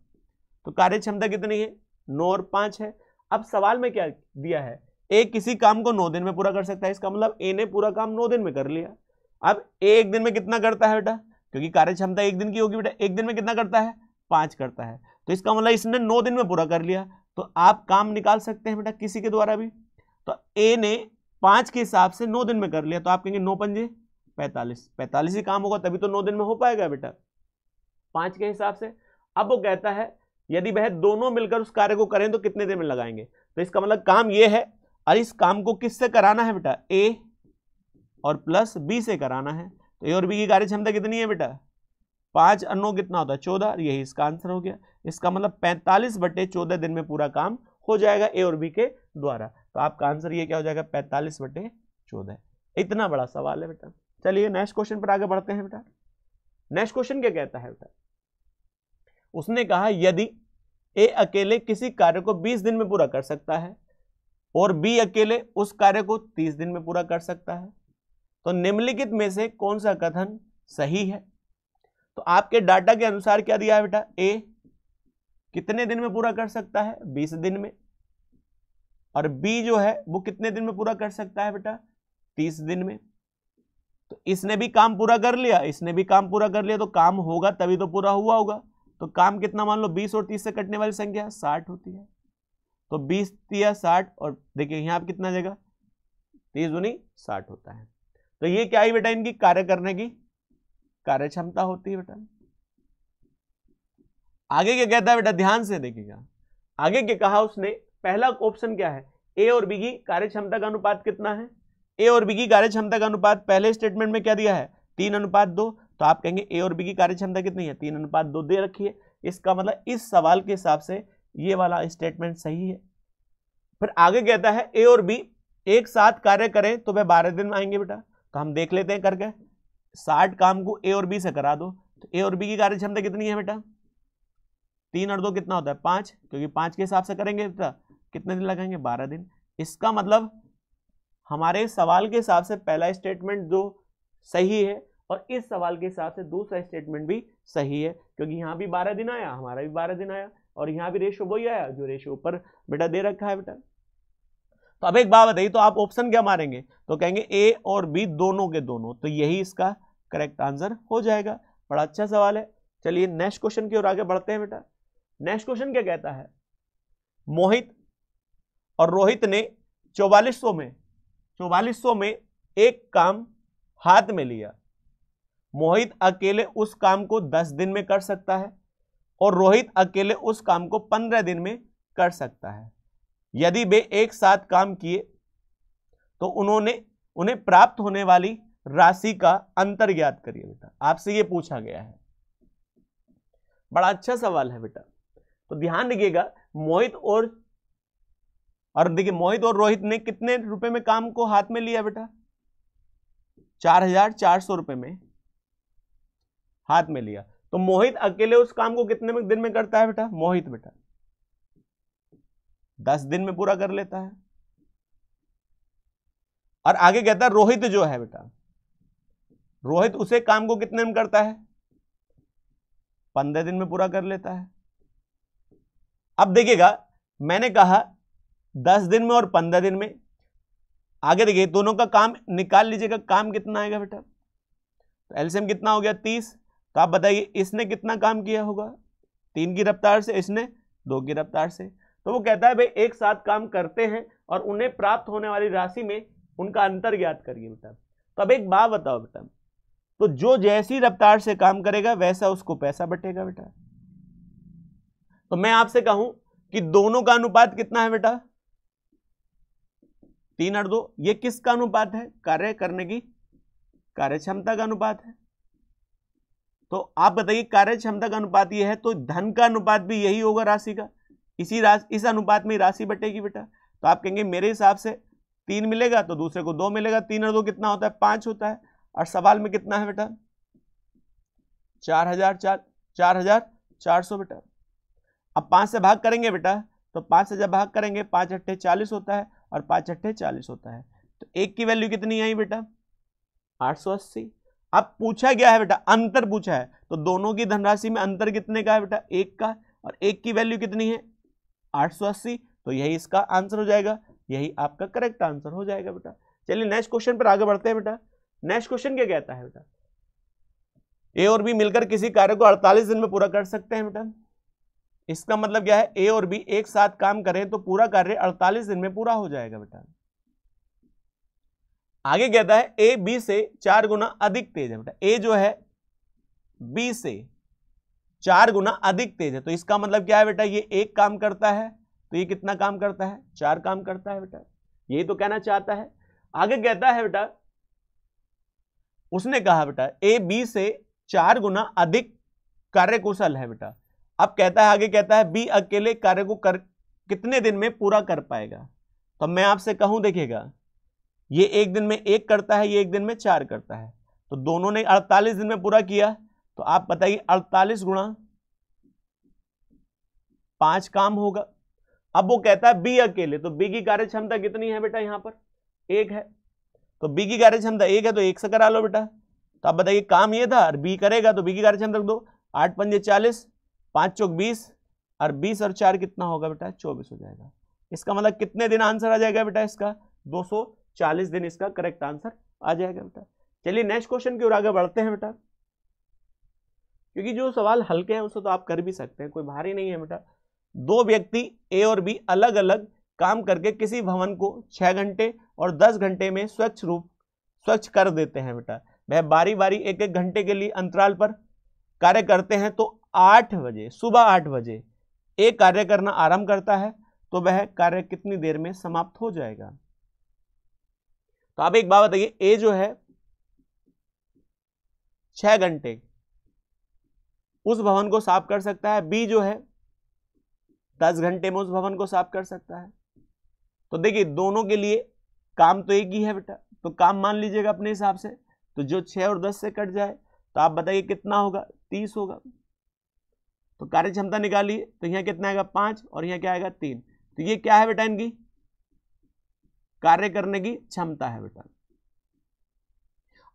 तो कार्य क्षमता कितनी है नौ और पांच है अब सवाल में क्या दिया है ए किसी काम को नौ दिन में पूरा कर सकता है इसका मतलब ए ने पूरा काम नौ दिन में कर लिया अब एक दिन में कितना करता है बेटा क्योंकि कार्य क्षमता एक दिन की होगी बेटा एक दिन में कितना करता है पाँच करता है तो इसका मतलब इसने नौ दिन में पूरा कर लिया तो आप काम निकाल सकते हैं बेटा किसी के द्वारा भी तो ए ने पाँच के हिसाब से नौ दिन में कर लिया तो आप कहेंगे नौ पंजे पैंतालीस पैंतालीस ही काम होगा तभी तो नौ दिन में हो पाएगा बेटा पाँच के हिसाब से अब वो कहता है यदि वह दोनों मिलकर उस कार्य को करें तो कितने दिन में लगाएंगे तो इसका मतलब काम ये है और इस काम को किससे कराना है बेटा ए और प्लस बी से कराना है तो ए और बी की कार्य क्षमता कितनी है बेटा पांच अन्नों कितना होता है चौदह यही इसका आंसर हो गया इसका मतलब पैंतालीस बटे चौदह दिन में पूरा काम हो जाएगा ए और बी के द्वारा तो आपका आंसर ये क्या हो जाएगा पैंतालीस बटे चौदह इतना बड़ा सवाल है बेटा चलिए नेक्स्ट क्वेश्चन पर आगे बढ़ते हैं बेटा नेक्स्ट क्वेश्चन क्या कहता है बेटा उसने कहा यदि ए अकेले किसी कार्य को बीस दिन में पूरा कर सकता है और बी अकेले उस कार्य को तीस दिन में पूरा कर सकता है तो निम्नलिखित में से कौन सा कथन सही है तो आपके डाटा के अनुसार क्या दिया है बेटा ए कितने दिन में पूरा कर सकता है बीस दिन में और बी जो है वो कितने दिन में पूरा कर सकता है बेटा तीस दिन में तो इसने भी काम पूरा कर लिया इसने भी काम पूरा कर लिया तो काम होगा तभी तो पूरा हुआ होगा तो काम कितना मान लो बीस और तीस से कटने वाली संख्या साठ होती है तो बीस या साठ और देखिए यहां कितना जगह तीस दूनी साठ होता है तो ये क्या है बेटा इनकी कार्य करने की कार्य क्षमता होती है बेटा आगे क्या कहता है बेटा ध्यान से देखिएगा आगे क्या कहा उसने पहला ऑप्शन क्या है ए और बी की कार्य क्षमता का अनुपात कितना है ए और बी की कार्य क्षमता का अनुपात पहले स्टेटमेंट में क्या दिया है तीन अनुपात दो तो आप कहेंगे ए और बी की कार्य क्षमता कितनी है तीन अनुपात दो दे रखिए इसका मतलब इस सवाल के हिसाब से ये वाला स्टेटमेंट सही है फिर आगे कहता है ए और बी एक साथ कार्य करें तो वह बारह दिन में आएंगे बेटा तो हम देख लेते हैं करके साठ काम को ए और बी से करा दो तो ए और बी की कार्य क्षमता कितनी है बेटा तीन और दो कितना होता है पांच क्योंकि पांच के हिसाब से करेंगे बेटा कितने दिन लगेंगे बारह दिन इसका मतलब हमारे सवाल के हिसाब से पहला स्टेटमेंट जो सही है और इस सवाल के हिसाब से दूसरा स्टेटमेंट भी सही है क्योंकि यहाँ भी बारह दिन आया हमारा भी बारह दिन आया और यहाँ भी रेशो वही आया जो रेशो ऊपर बेटा दे रखा है बेटा तो अब एक बात बताइए तो आप ऑप्शन क्या मारेंगे तो कहेंगे ए और बी दोनों के दोनों तो यही इसका करेक्ट आंसर हो जाएगा बड़ा अच्छा सवाल है चलिए नेक्स्ट क्वेश्चन की ओर आगे बढ़ते हैं बेटा नेक्स्ट क्वेश्चन क्या कहता है मोहित और रोहित ने चौवालीस में चौवालीस में एक काम हाथ में लिया मोहित अकेले उस काम को दस दिन में कर सकता है और रोहित अकेले उस काम को पंद्रह दिन में कर सकता है यदि वे एक साथ काम किए तो उन्होंने उन्हें प्राप्त होने वाली राशि का अंतर ज्ञात करिए बेटा आपसे ये पूछा गया है बड़ा अच्छा सवाल है बेटा तो ध्यान रखिएगा मोहित और और देखिए मोहित और रोहित ने कितने रुपए में काम को हाथ में लिया बेटा चार हजार चार सौ रुपए में हाथ में लिया तो मोहित अकेले उस काम को कितने में दिन में करता है बेटा मोहित बेटा दस दिन में पूरा कर लेता है और आगे कहता है रोहित जो है बेटा रोहित उसे काम को कितने में करता है पंद्रह दिन में पूरा कर लेता है अब देखिएगा मैंने कहा दस दिन में और पंद्रह दिन में आगे देखिए दोनों का काम निकाल लीजिएगा काम कितना आएगा बेटा तो एल्सियम कितना हो गया तीस तो आप बताइए इसने कितना काम किया होगा तीन की रफ्तार से इसने दो की रफ्तार से तो वो कहता है भाई एक साथ काम करते हैं और उन्हें प्राप्त होने वाली राशि में उनका अंतर ज्ञात करिए बेटा तो अब एक बात बताओ बेटा तो जो जैसी रफ्तार से काम करेगा वैसा उसको पैसा बटेगा बेटा तो मैं आपसे कहूं कि दोनों का अनुपात कितना है बेटा तीन और दो ये किसका अनुपात है कार्य करने की कार्य क्षमता का अनुपात है तो आप बताइए कार्य क्षमता का अनुपात ये है तो धन का अनुपात भी यही होगा राशि का इसी राशि इस अनुपात में राशि बटेगी बेटा तो आप कहेंगे मेरे हिसाब से तीन मिलेगा तो दूसरे को दो मिलेगा तीन और दो कितना होता है पांच होता है और सवाल में कितना है बेटा चार हजार चार चार हजार चार सौ बेटा अब पांच से भाग करेंगे बेटा तो पांच से जब भाग करेंगे पांच अट्ठे चालीस होता है और पांच अट्ठे चालीस होता है तो एक की वैल्यू कितनी आई बेटा आठ सौ अस्सी अब पूछा गया है बेटा अंतर पूछा है तो दोनों की धनराशि में अंतर कितने का है बेटा एक का और एक की वैल्यू कितनी है आठ सौ अस्सी तो यही इसका आंसर हो जाएगा यही आपका करेक्ट आंसर हो जाएगा बेटा चलिए नेक्स्ट क्वेश्चन पर आगे बढ़ते हैं बेटा नेक्स्ट क्वेश्चन क्या कहता है बेटा ए और बी मिलकर किसी कार्य को 48 दिन में पूरा कर सकते हैं बेटा इसका मतलब क्या है ए और बी एक साथ काम करें तो पूरा कार्य 48 दिन में पूरा हो जाएगा बेटा आगे कहता है ए बी से चार गुना अधिक तेज है बेटा ए जो है बी से चार गुना अधिक तेज है तो इसका मतलब क्या है बेटा ये एक काम करता है तो ये कितना काम करता है चार काम करता है बेटा यही तो कहना चाहता है आगे कहता है बेटा उसने कहा बेटा ए बी से चार गुना अधिक कार्य कुशल है बेटा अब कहता है आगे कहता है बी अकेले कार्य को कर कितने दिन में पूरा कर पाएगा तो मैं आपसे कहूं देखिएगा ये एक दिन में एक करता है ये एक दिन में चार करता है तो दोनों ने 48 दिन में पूरा किया तो आप बताइए 48 गुणा पांच काम होगा अब वो कहता है बी अकेले तो बी की कार्य क्षमता कितनी है बेटा यहां पर एक है तो बी की कार्य क्षमता एक है तो एक से करा लो बेटा तो आप बताइए काम ये था और बी करेगा तो बी की कार्य क्षमता दो आठ पंजे चालीस पाँच चौक बीस और बीस और चार कितना होगा बेटा चौबीस हो जाएगा इसका मतलब कितने दिन आंसर आ जाएगा बेटा इसका चालीस दिन इसका करेक्ट आंसर आ जाएगा बेटा चलिए नेक्स्ट क्वेश्चन की ओर आगे बढ़ते हैं बेटा क्योंकि जो सवाल हल्के हैं उसको तो आप कर भी सकते हैं कोई भारी नहीं है बेटा दो व्यक्ति ए और बी अलग अलग काम करके किसी भवन को छः घंटे और दस घंटे में स्वच्छ रूप स्वच्छ कर देते हैं बेटा वह बारी बारी एक एक घंटे के लिए अंतराल पर कार्य करते हैं तो आठ बजे सुबह आठ बजे एक कार्य करना आरंभ करता है तो वह कार्य कितनी देर में समाप्त हो जाएगा तो आप एक बात बताइए ए जो है छह घंटे उस भवन को साफ कर सकता है बी जो है दस घंटे में उस भवन को साफ कर सकता है तो देखिए दोनों के लिए काम तो एक ही है बेटा तो काम मान लीजिएगा अपने हिसाब से तो जो छः और दस से कट जाए तो आप बताइए कितना होगा तीस होगा तो कार्य क्षमता निकालिए तो यहाँ कितना आएगा पाँच और यहाँ क्या आएगा तीन तो ये क्या है बेटा इनकी कार्य करने की क्षमता है बेटा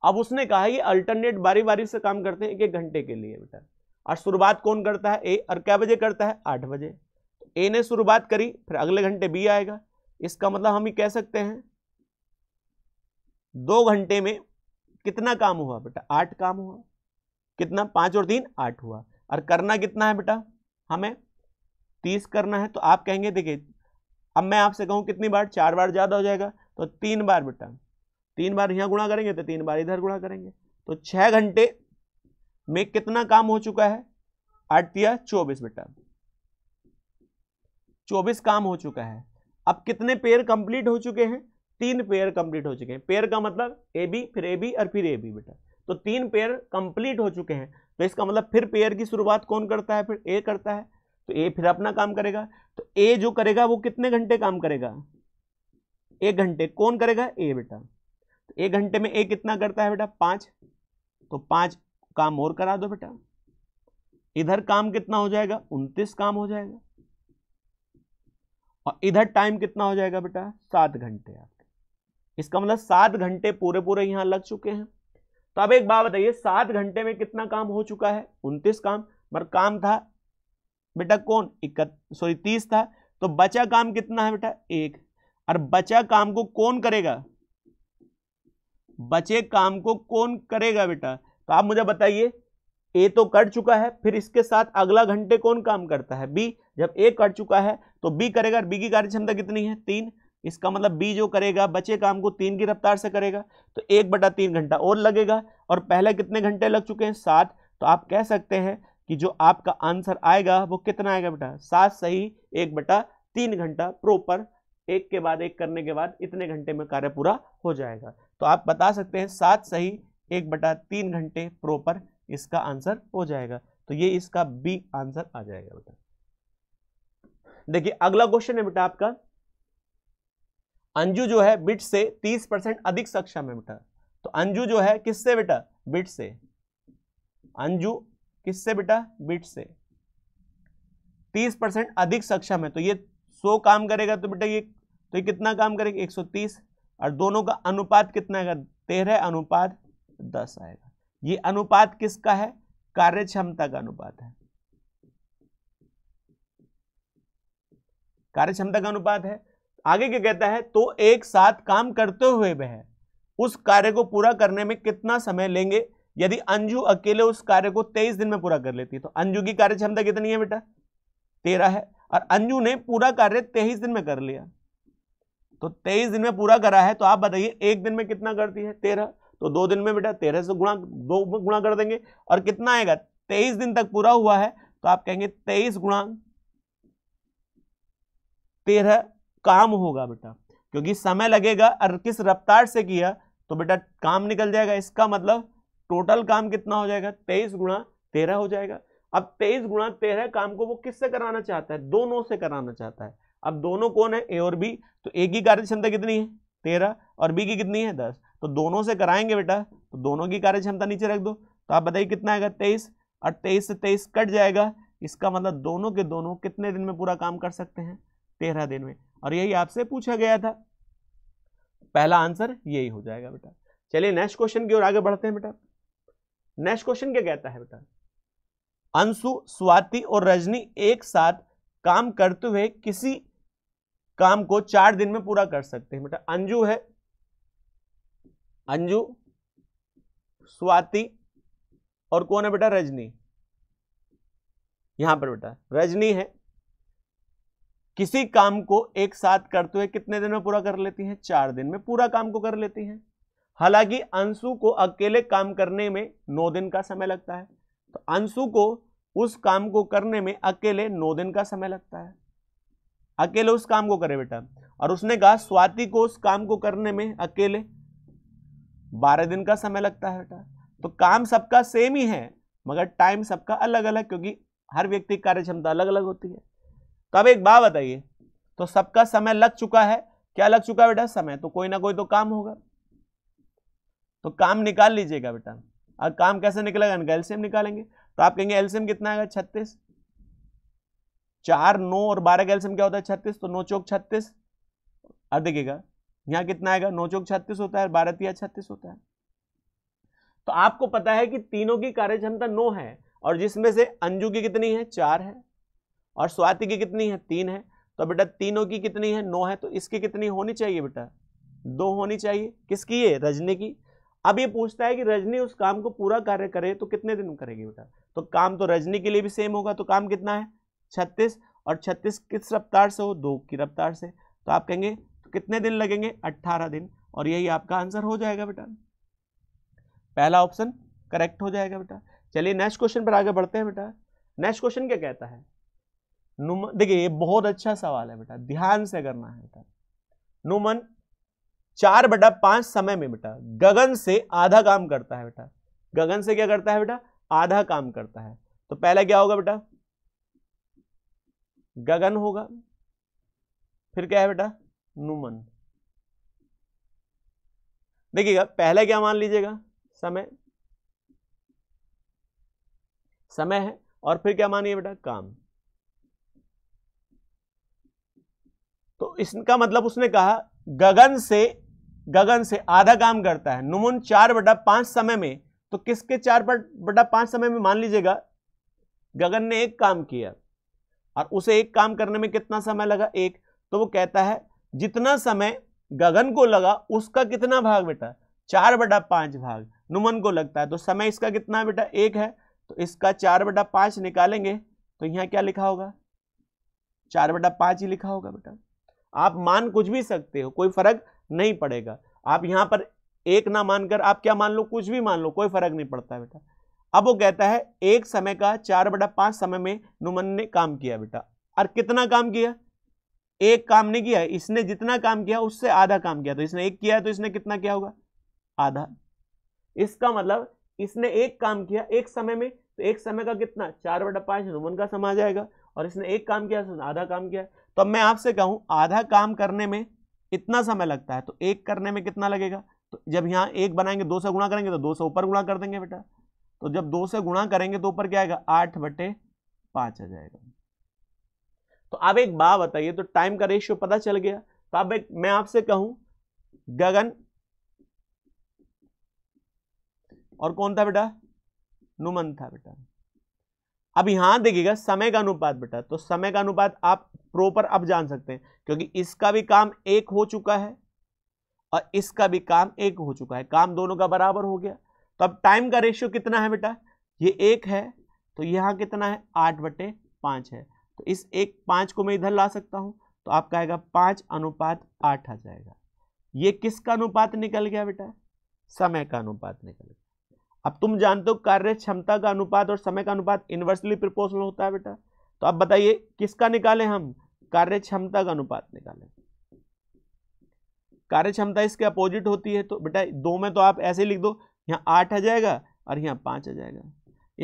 अब उसने कहा ये अल्टरनेट बारी बारी से काम करते हैं एक एक घंटे के लिए बेटा और शुरुआत कौन करता है ए और क्या बजे करता है आठ बजे तो ए ने शुरुआत करी फिर अगले घंटे बी आएगा इसका मतलब हम ही कह सकते हैं दो घंटे में कितना काम हुआ बेटा आठ काम हुआ कितना पांच और तीन आठ हुआ और करना कितना है बेटा हमें तीस करना है तो आप कहेंगे देखिए अब मैं आपसे कहूं कितनी बार चार बार ज़्यादा हो जाएगा तो तीन बार बेटा तीन बार यहां गुणा करेंगे तो तीन बार इधर गुणा करेंगे तो छह घंटे में कितना काम हो चुका है आठ दिया चौबीस बेटा चौबीस काम हो चुका है अब कितने पेयर कंप्लीट हो चुके हैं तीन पेयर कंप्लीट हो चुके हैं पेयर का मतलब ए बी फिर ए बी और फिर ए बी बेटा तो तीन पेयर कंप्लीट हो चुके हैं तो इसका मतलब फिर पेयर की शुरुआत कौन करता है फिर ए करता है तो ए फिर अपना काम करेगा तो ए जो करेगा वो कितने घंटे काम करेगा एक घंटे कौन करेगा ए बेटा तो एक घंटे में ए कितना करता है बेटा पांच तो पांच काम और करा दो बेटा इधर काम कितना हो जाएगा उनतीस काम हो जाएगा और इधर टाइम कितना हो जाएगा बेटा सात घंटे आपके इसका मतलब सात घंटे पूरे पूरे यहां लग चुके हैं तो अब एक बात बताइए सात घंटे में कितना काम हो चुका है उनतीस काम मगर काम था बेटा कौन इकत सॉरी तीस था तो बचा काम कितना है बेटा एक और बचा काम को कौन करेगा बचे काम को कौन करेगा बेटा तो आप मुझे बताइए ए तो कट चुका है फिर इसके साथ अगला घंटे कौन काम करता है बी जब ए कट चुका है तो बी करेगा बी की कार्य क्षमता कितनी है तीन इसका मतलब बी जो करेगा बचे काम को तीन की रफ्तार से करेगा तो एक बटा तीन घंटा और लगेगा और पहले कितने घंटे लग चुके हैं सात तो आप कह सकते हैं कि जो आपका आंसर आएगा वो कितना आएगा बेटा सात सही एक बटा तीन घंटा प्रॉपर एक के बाद एक करने के बाद इतने घंटे में कार्य पूरा हो जाएगा तो आप बता सकते हैं सात सही एक बटा तीन घंटे प्रॉपर इसका आंसर हो जाएगा तो ये इसका बी आंसर आ जाएगा बेटा देखिए अगला क्वेश्चन है बेटा आपका अंजू जो है बिट से 30 परसेंट अधिक सक्षम है बेटा तो अंजू जो है किससे बेटा बिट से अंजू किससे बेटा बिट से 30 परसेंट अधिक सक्षम है तो ये 100 काम करेगा तो बेटा ये तो ये कितना काम करेगा 130 और दोनों का अनुपात कितना आएगा तेरह अनुपात दस आएगा ये अनुपात किसका है कार्य क्षमता का अनुपात है कार्य क्षमता का अनुपात है आगे क्या कहता है तो एक साथ काम करते हुए वह उस कार्य को पूरा करने में कितना समय लेंगे यदि अंजू अकेले उस कार्य को तेईस दिन में पूरा कर लेती है तो अंजू की कार्य क्षमता कितनी है बेटा तेरह है और अंजू ने पूरा कार्य तेईस दिन में कर लिया तो तेईस दिन में पूरा करा है तो आप बताइए एक दिन में कितना करती है तेरह तो दो दिन में बेटा तेरह से गुणा दो गुणा कर देंगे और कितना आएगा तेईस दिन तक पूरा हुआ है तो आप कहेंगे तेईस गुणा तेरह काम होगा बेटा क्योंकि समय लगेगा और किस रफ्तार से किया तो बेटा काम निकल जाएगा इसका मतलब टोटल काम कितना हो जाएगा तेईस गुणा तेरह हो जाएगा अब तेईस गुणा तेरह काम को वो किससे कराना चाहता है दोनों से कराना चाहता है अब दोनों कौन है ए और बी तो ए की कार्य क्षमता कितनी है तेरह और बी की कितनी है दस तो दोनों से कराएंगे बेटा तो दोनों की कार्य क्षमता नीचे रख दो तो आप बताइए कितना आएगा तेईस और तेईस से तेईस कट जाएगा इसका मतलब दोनों के दोनों कितने दिन में पूरा काम कर सकते हैं तेरह दिन में और यही आपसे पूछा गया था पहला आंसर यही हो जाएगा बेटा चलिए नेक्स्ट क्वेश्चन की ओर आगे बढ़ते हैं बेटा नेक्स्ट क्वेश्चन क्या कहता है बेटा अंशु स्वाति और रजनी एक साथ काम करते हुए किसी काम को चार दिन में पूरा कर सकते हैं बेटा अंजू है अंजू स्वाति और कौन है बेटा रजनी यहां पर बेटा रजनी है किसी काम को एक साथ करते हुए कितने दिन में पूरा कर लेती हैं चार दिन में पूरा काम को कर लेती हैं हालांकि अंशु को अकेले काम करने में नौ दिन का समय लगता है तो अंशु को उस काम को करने में अकेले नौ दिन का समय लगता है अकेले उस काम को करे बेटा और उसने कहा स्वाति को उस काम को करने में अकेले बारह दिन का समय लगता है बेटा तो काम सबका सेम ही है मगर टाइम सबका अलग अलग क्योंकि हर व्यक्ति की कार्य क्षमता अलग अलग होती है तो अब एक बात बताइए तो सबका समय लग चुका है क्या लग चुका है बेटा समय तो कोई ना कोई तो काम होगा तो काम निकाल लीजिएगा बेटा अब काम कैसे निकलेगा इनका एल्सियम निकालेंगे तो आप कहेंगे एल्सियम कितना आएगा छत्तीस चार नौ और बारह का एल्सियम क्या होता है छत्तीस तो नौ चौक छत्तीस अब देखिएगा यहां कितना आएगा नौ चौक छत्तीस होता है बारह तिया छत्तीस होता है तो आपको पता है कि तीनों की कार्य क्षमता नौ है और जिसमें से अंजू की कितनी है चार है और स्वाति की कितनी है तीन है तो बेटा तीनों की कितनी है नौ है तो इसकी कितनी होनी चाहिए बेटा दो होनी चाहिए किसकी है रजनी की अब ये पूछता है कि रजनी उस काम को पूरा कार्य करे तो कितने दिन करेगी बेटा तो काम तो रजनी के लिए भी सेम होगा तो काम कितना है छत्तीस और छत्तीस किस रफ्तार से हो दो की रफ्तार से तो आप कहेंगे तो कितने दिन लगेंगे अट्ठारह दिन और यही आपका आंसर हो जाएगा बेटा पहला ऑप्शन करेक्ट हो जाएगा बेटा चलिए नेक्स्ट क्वेश्चन पर आगे बढ़ते हैं बेटा नेक्स्ट क्वेश्चन क्या कहता है नुमन देखिए ये बहुत अच्छा सवाल है बेटा ध्यान से करना है बेटा नुमन चार बटा पांच समय में बेटा गगन से आधा काम करता है बेटा गगन से क्या करता है बेटा आधा काम करता है तो पहला क्या होगा बेटा गगन होगा फिर क्या है बेटा नुमन देखिएगा पहले क्या मान लीजिएगा समय समय है और फिर क्या मानिए बेटा काम इसका मतलब उसने कहा गगन से गगन से आधा काम करता है नुमुन चार बटा पांच समय में तो किसके चार बटा पांच समय में मान लीजिएगा गगन ने एक काम किया और उसे एक काम करने में कितना समय लगा एक तो वो कहता है जितना समय गगन को लगा उसका कितना भाग बेटा चार बटा पांच भाग नुमन को लगता है तो समय इसका कितना बेटा एक है तो इसका चार बटा पांच निकालेंगे तो यहां क्या लिखा होगा चार बटा पांच ही लिखा होगा बेटा आप मान कुछ भी सकते हो कोई फर्क नहीं पड़ेगा आप यहां पर एक ना मानकर आप क्या मान लो कुछ भी मान लो कोई फर्क नहीं पड़ता है बेटा अब वो कहता है एक समय का चार बटा पांच समय में नुमन ने काम किया बेटा और कितना काम किया एक काम नहीं किया इसने जितना काम किया उससे आधा काम किया तो इसने एक किया तो इसने कितना किया होगा आधा इसका मतलब इसने एक काम किया एक समय में तो एक समय का कितना चार बटा पांच नुमन का समा जाएगा और इसने एक काम किया आधा काम किया तो अब मैं आपसे कहूं आधा काम करने में इतना समय लगता है तो एक करने में कितना लगेगा तो जब यहाँ एक बनाएंगे दो से गुणा करेंगे तो दो से ऊपर गुणा कर देंगे बेटा तो जब दो से गुणा करेंगे तो ऊपर क्या आएगा आठ बटे पाँच आ जाएगा तो अब एक बात बताइए तो टाइम का रेशियो पता चल गया तो अब एक मैं आपसे कहूं गगन और कौन था बेटा नुमन था बेटा अब यहां देखिएगा समय का अनुपात बेटा तो समय का अनुपात आप प्रॉपर अब जान सकते हैं क्योंकि इसका भी काम एक हो चुका है और इसका भी काम एक हो चुका है काम दोनों का बराबर हो गया तो अब टाइम का रेशियो कितना है बेटा ये एक है तो यहां कितना है आठ बटे पांच है तो इस एक पांच को मैं इधर ला सकता हूं तो आपका आएगा पांच अनुपात आठ आ जाएगा ये किसका अनुपात निकल गया बेटा समय का अनुपात निकल गया अब तुम जानते हो कार्य क्षमता का अनुपात और समय का अनुपात इन्वर्सली प्रिपोर्शनल होता है बेटा तो आप बताइए किसका निकालें हम कार्य क्षमता का अनुपात निकालें कार्य क्षमता इसके अपोजिट होती है तो बेटा दो में तो आप ऐसे लिख दो यहाँ आठ आ जाएगा और यहाँ पाँच आ जाएगा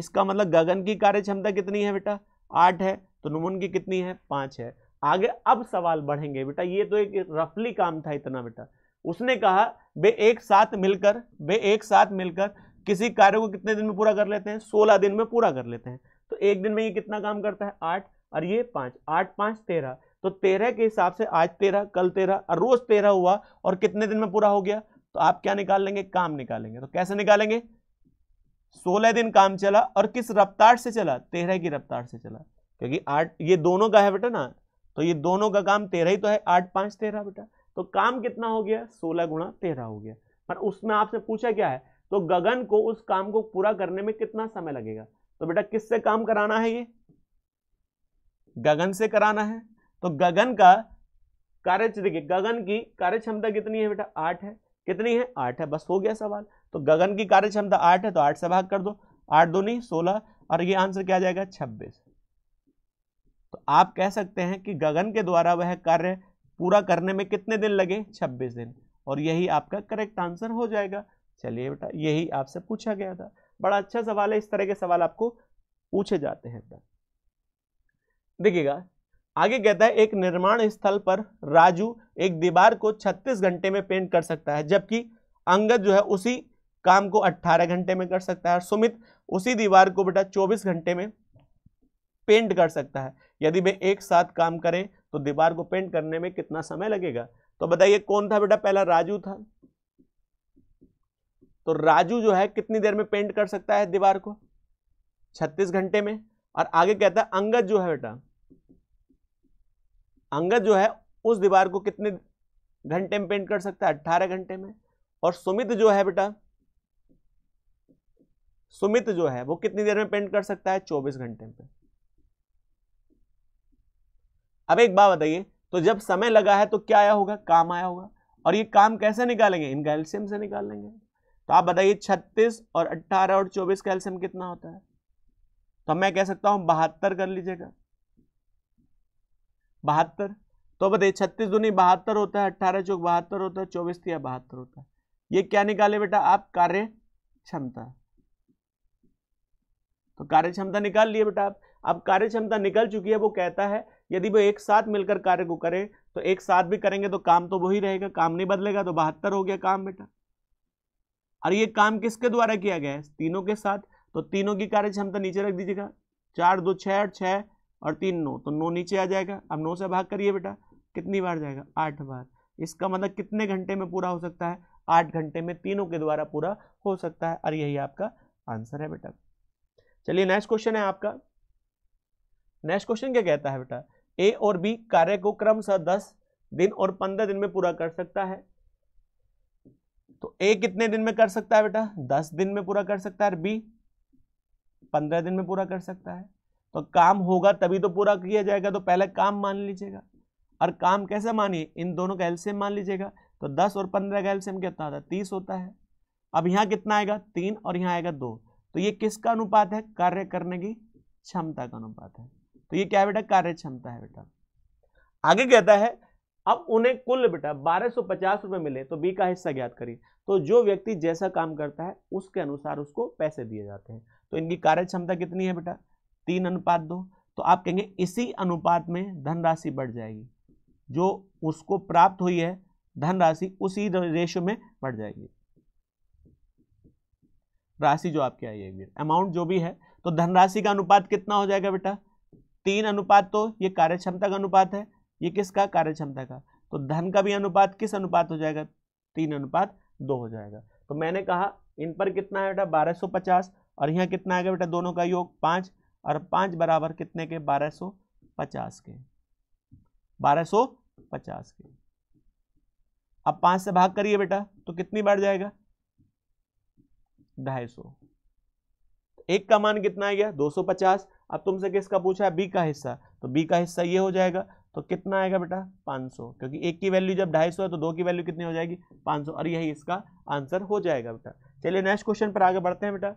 इसका मतलब गगन की कार्य क्षमता कितनी है बेटा आठ है तो नुमुन की कितनी है पाँच है आगे अब सवाल बढ़ेंगे बेटा ये तो एक रफली काम था इतना बेटा उसने कहा वे एक साथ मिलकर वे एक साथ मिलकर किसी कार्य को कितने दिन में पूरा कर लेते हैं सोलह दिन में पूरा कर लेते हैं तो एक दिन में ये कितना काम करता है आठ और ये पाँच आठ पाँच तेरह तो तेरह के हिसाब से आज तेरह कल तेरह और रोज तेरह हुआ और कितने दिन में पूरा हो गया तो आप क्या निकाल लेंगे काम निकालेंगे तो कैसे निकालेंगे सोलह दिन काम चला और किस रफ्तार से चला तेरह की रफ्तार से चला क्योंकि आठ ये दोनों का है बेटा ना तो ये दोनों का काम तेरह ही तो है आठ पाँच तेरह बेटा तो काम कितना हो गया सोलह गुणा तेरह हो गया पर उसमें आपसे पूछा क्या है तो गगन को उस काम को पूरा करने में कितना समय लगेगा तो बेटा किससे काम कराना है ये गगन से कराना है तो गगन का कार्य देखिए गगन की कार्य क्षमता कितनी है बेटा आठ है कितनी है आठ है बस हो गया सवाल तो गगन की कार्य क्षमता आठ है तो आठ से भाग कर दो आठ दो नहीं सोलह और ये आंसर क्या जाएगा छब्बीस तो आप कह सकते हैं कि गगन के द्वारा वह कार्य पूरा करने में कितने दिन लगे छब्बीस दिन और यही आपका करेक्ट आंसर हो जाएगा चलिए बेटा यही आपसे पूछा गया था बड़ा अच्छा सवाल है इस तरह के सवाल आपको पूछे जाते हैं देखिएगा आगे कहता है एक निर्माण स्थल पर राजू एक दीवार को 36 घंटे में पेंट कर सकता है जबकि अंगद जो है उसी काम को 18 घंटे में कर सकता है और सुमित उसी दीवार को बेटा 24 घंटे में पेंट कर सकता है यदि वे एक साथ काम करें तो दीवार को पेंट करने में कितना समय लगेगा तो बताइए कौन था बेटा पहला राजू था तो राजू जो है कितनी देर में पेंट कर सकता है दीवार को छत्तीस घंटे में और आगे कहता है अंगद जो है बेटा अंगद जो है उस दीवार को कितने घंटे में पेंट कर सकता है अट्ठारह घंटे में और सुमित जो है बेटा सुमित जो है वो कितनी देर में पेंट कर सकता है चौबीस घंटे में अब एक बात बताइए तो जब समय लगा है तो क्या आया होगा काम आया होगा और ये काम कैसे निकालेंगे इनका एल्सियम से निकाल लेंगे तो आप बताइए छत्तीस और अट्ठारह और चौबीस का एल्सियम कितना होता है तो मैं कह सकता हूं बहत्तर कर लीजिएगा बहत्तर तो बताइए छत्तीस दुनी बहत्तर होता है अट्ठारह चौक बहत्तर होता है चौबीस या बहत्तर होता है ये क्या निकाले बेटा आप कार्य क्षमता तो कार्य क्षमता निकाल लिए बेटा आप अब कार्य क्षमता निकल चुकी है वो कहता है यदि वो एक साथ मिलकर कार्य को करें तो एक साथ भी करेंगे तो काम तो वही रहेगा काम नहीं बदलेगा तो बहत्तर हो गया काम बेटा और ये काम किसके द्वारा किया गया है तीनों के साथ तो तीनों की कार्य क्षमता नीचे रख दीजिएगा चार दो छः छः और तीन नौ तो नौ नीचे आ जाएगा अब नौ से भाग करिए बेटा कितनी बार जाएगा आठ बार इसका मतलब कितने घंटे में पूरा हो सकता है आठ घंटे में तीनों के द्वारा पूरा हो सकता है और यही आपका आंसर है बेटा चलिए नेक्स्ट क्वेश्चन है आपका नेक्स्ट क्वेश्चन क्या कहता है बेटा ए और बी कार्य को क्रमशः दस दिन और पंद्रह दिन में पूरा कर सकता है तो ए कितने दिन में कर सकता है बेटा दस दिन में पूरा कर सकता है बी पंद्रह दिन में पूरा कर सकता है तो काम होगा तभी तो पूरा किया जाएगा तो पहले काम मान लीजिएगा और काम कैसे मानिए इन दोनों का एल्सियम मान लीजिएगा तो दस और पंद्रह का एल्सियम कितना होता है तीस होता है अब यहाँ कितना आएगा तीन और यहाँ आएगा दो तो ये किसका अनुपात है कार्य करने की क्षमता का अनुपात है तो ये क्या है बेटा कार्य क्षमता है बेटा आगे कहता है अब उन्हें कुल बेटा बारह सौ पचास रुपए मिले तो बी का हिस्सा ज्ञात करिए तो जो व्यक्ति जैसा काम करता है उसके अनुसार उसको पैसे दिए जाते हैं तो इनकी कार्य क्षमता कितनी है बेटा तीन अनुपात दो तो आप कहेंगे इसी अनुपात में धनराशि बढ़ जाएगी जो उसको प्राप्त हुई है धनराशि उसी रेशो में बढ़ जाएगी राशि जो आपकी आई है अमाउंट जो भी है तो धनराशि का अनुपात कितना हो जाएगा बेटा तीन अनुपात तो ये कार्य क्षमता का अनुपात है ये किसका कार्य क्षमता का तो धन का भी अनुपात किस अनुपात हो जाएगा तीन अनुपात दो हो जाएगा तो मैंने कहा इन पर कितना है बेटा बारह सौ पचास और यहाँ कितना आएगा बेटा दोनों का योग पाँच और पाँच बराबर कितने के बारह सौ पचास के बारह सौ पचास के अब पाँच से भाग करिए बेटा तो कितनी बढ़ जाएगा ढाई सौ तो एक का मान कितना आ गया 250 अब तुमसे किसका पूछा है बी का हिस्सा तो बी का हिस्सा ये हो जाएगा तो कितना आएगा बेटा 500 क्योंकि एक की वैल्यू जब 250 है तो दो की वैल्यू कितनी हो जाएगी 500 और यही इसका आंसर हो जाएगा बेटा चलिए नेक्स्ट क्वेश्चन पर आगे बढ़ते हैं बेटा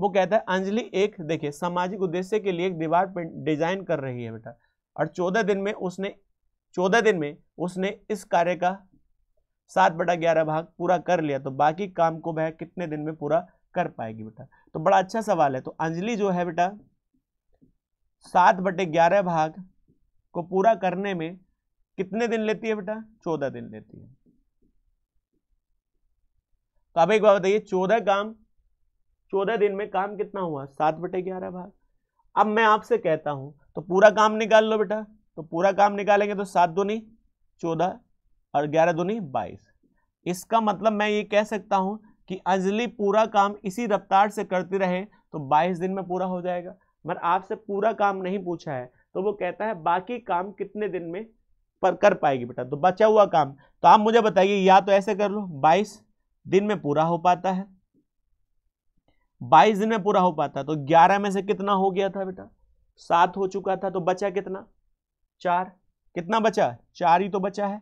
वो कहता है अंजलि एक देखिए सामाजिक उद्देश्य के लिए एक दीवार डिजाइन कर रही है बेटा और चौदह दिन में उसने चौदह दिन में उसने इस कार्य का सात बटा ग्यारह भाग पूरा कर लिया तो बाकी काम को वह कितने दिन में पूरा कर पाएगी बेटा तो बड़ा अच्छा सवाल है तो अंजलि जो है बेटा सात बटे ग्यारह भाग को पूरा करने में कितने दिन लेती है बेटा चौदह दिन लेती है तो अब एक बार बताइए चौदह काम चौदह दिन में काम कितना हुआ सात बटे ग्यारह भाग अब मैं आपसे कहता हूं तो पूरा काम निकाल लो बेटा तो पूरा काम निकालेंगे तो सात दुनी चौदह और ग्यारह दुनी बाईस इसका मतलब मैं ये कह सकता हूं कि अंजलि पूरा काम इसी रफ्तार से करती रहे तो 22 दिन में पूरा हो जाएगा मगर आपसे पूरा काम नहीं पूछा है तो वो कहता है बाकी काम कितने दिन में पर कर पाएगी बेटा तो बचा हुआ काम तो आप मुझे बताइए या तो ऐसे कर लो बाईस दिन में पूरा हो पाता है बाईस दिन में पूरा हो पाता है तो ग्यारह में से कितना हो गया था बेटा सात हो चुका था तो बचा कितना चार कितना बचा चार ही तो बचा है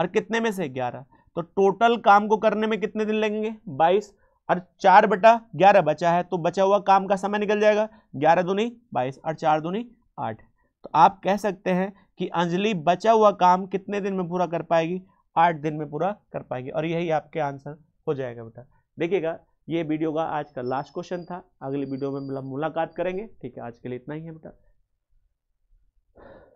और कितने में से ग्यारह तो टोटल काम को करने में कितने दिन लगेंगे बाईस और चार बटा ग्यारह बचा है तो बचा हुआ काम का समय निकल जाएगा ग्यारह दो नहीं बाईस और चार दो नहीं आठ तो आप कह सकते हैं कि अंजलि बचा हुआ काम कितने दिन में पूरा कर पाएगी आठ दिन में पूरा कर पाएगी और यही आपके आंसर हो जाएगा बेटा देखिएगा ये वीडियो का आज का लास्ट क्वेश्चन था अगली वीडियो में मुलाकात करेंगे ठीक है आज के लिए इतना ही है बेटा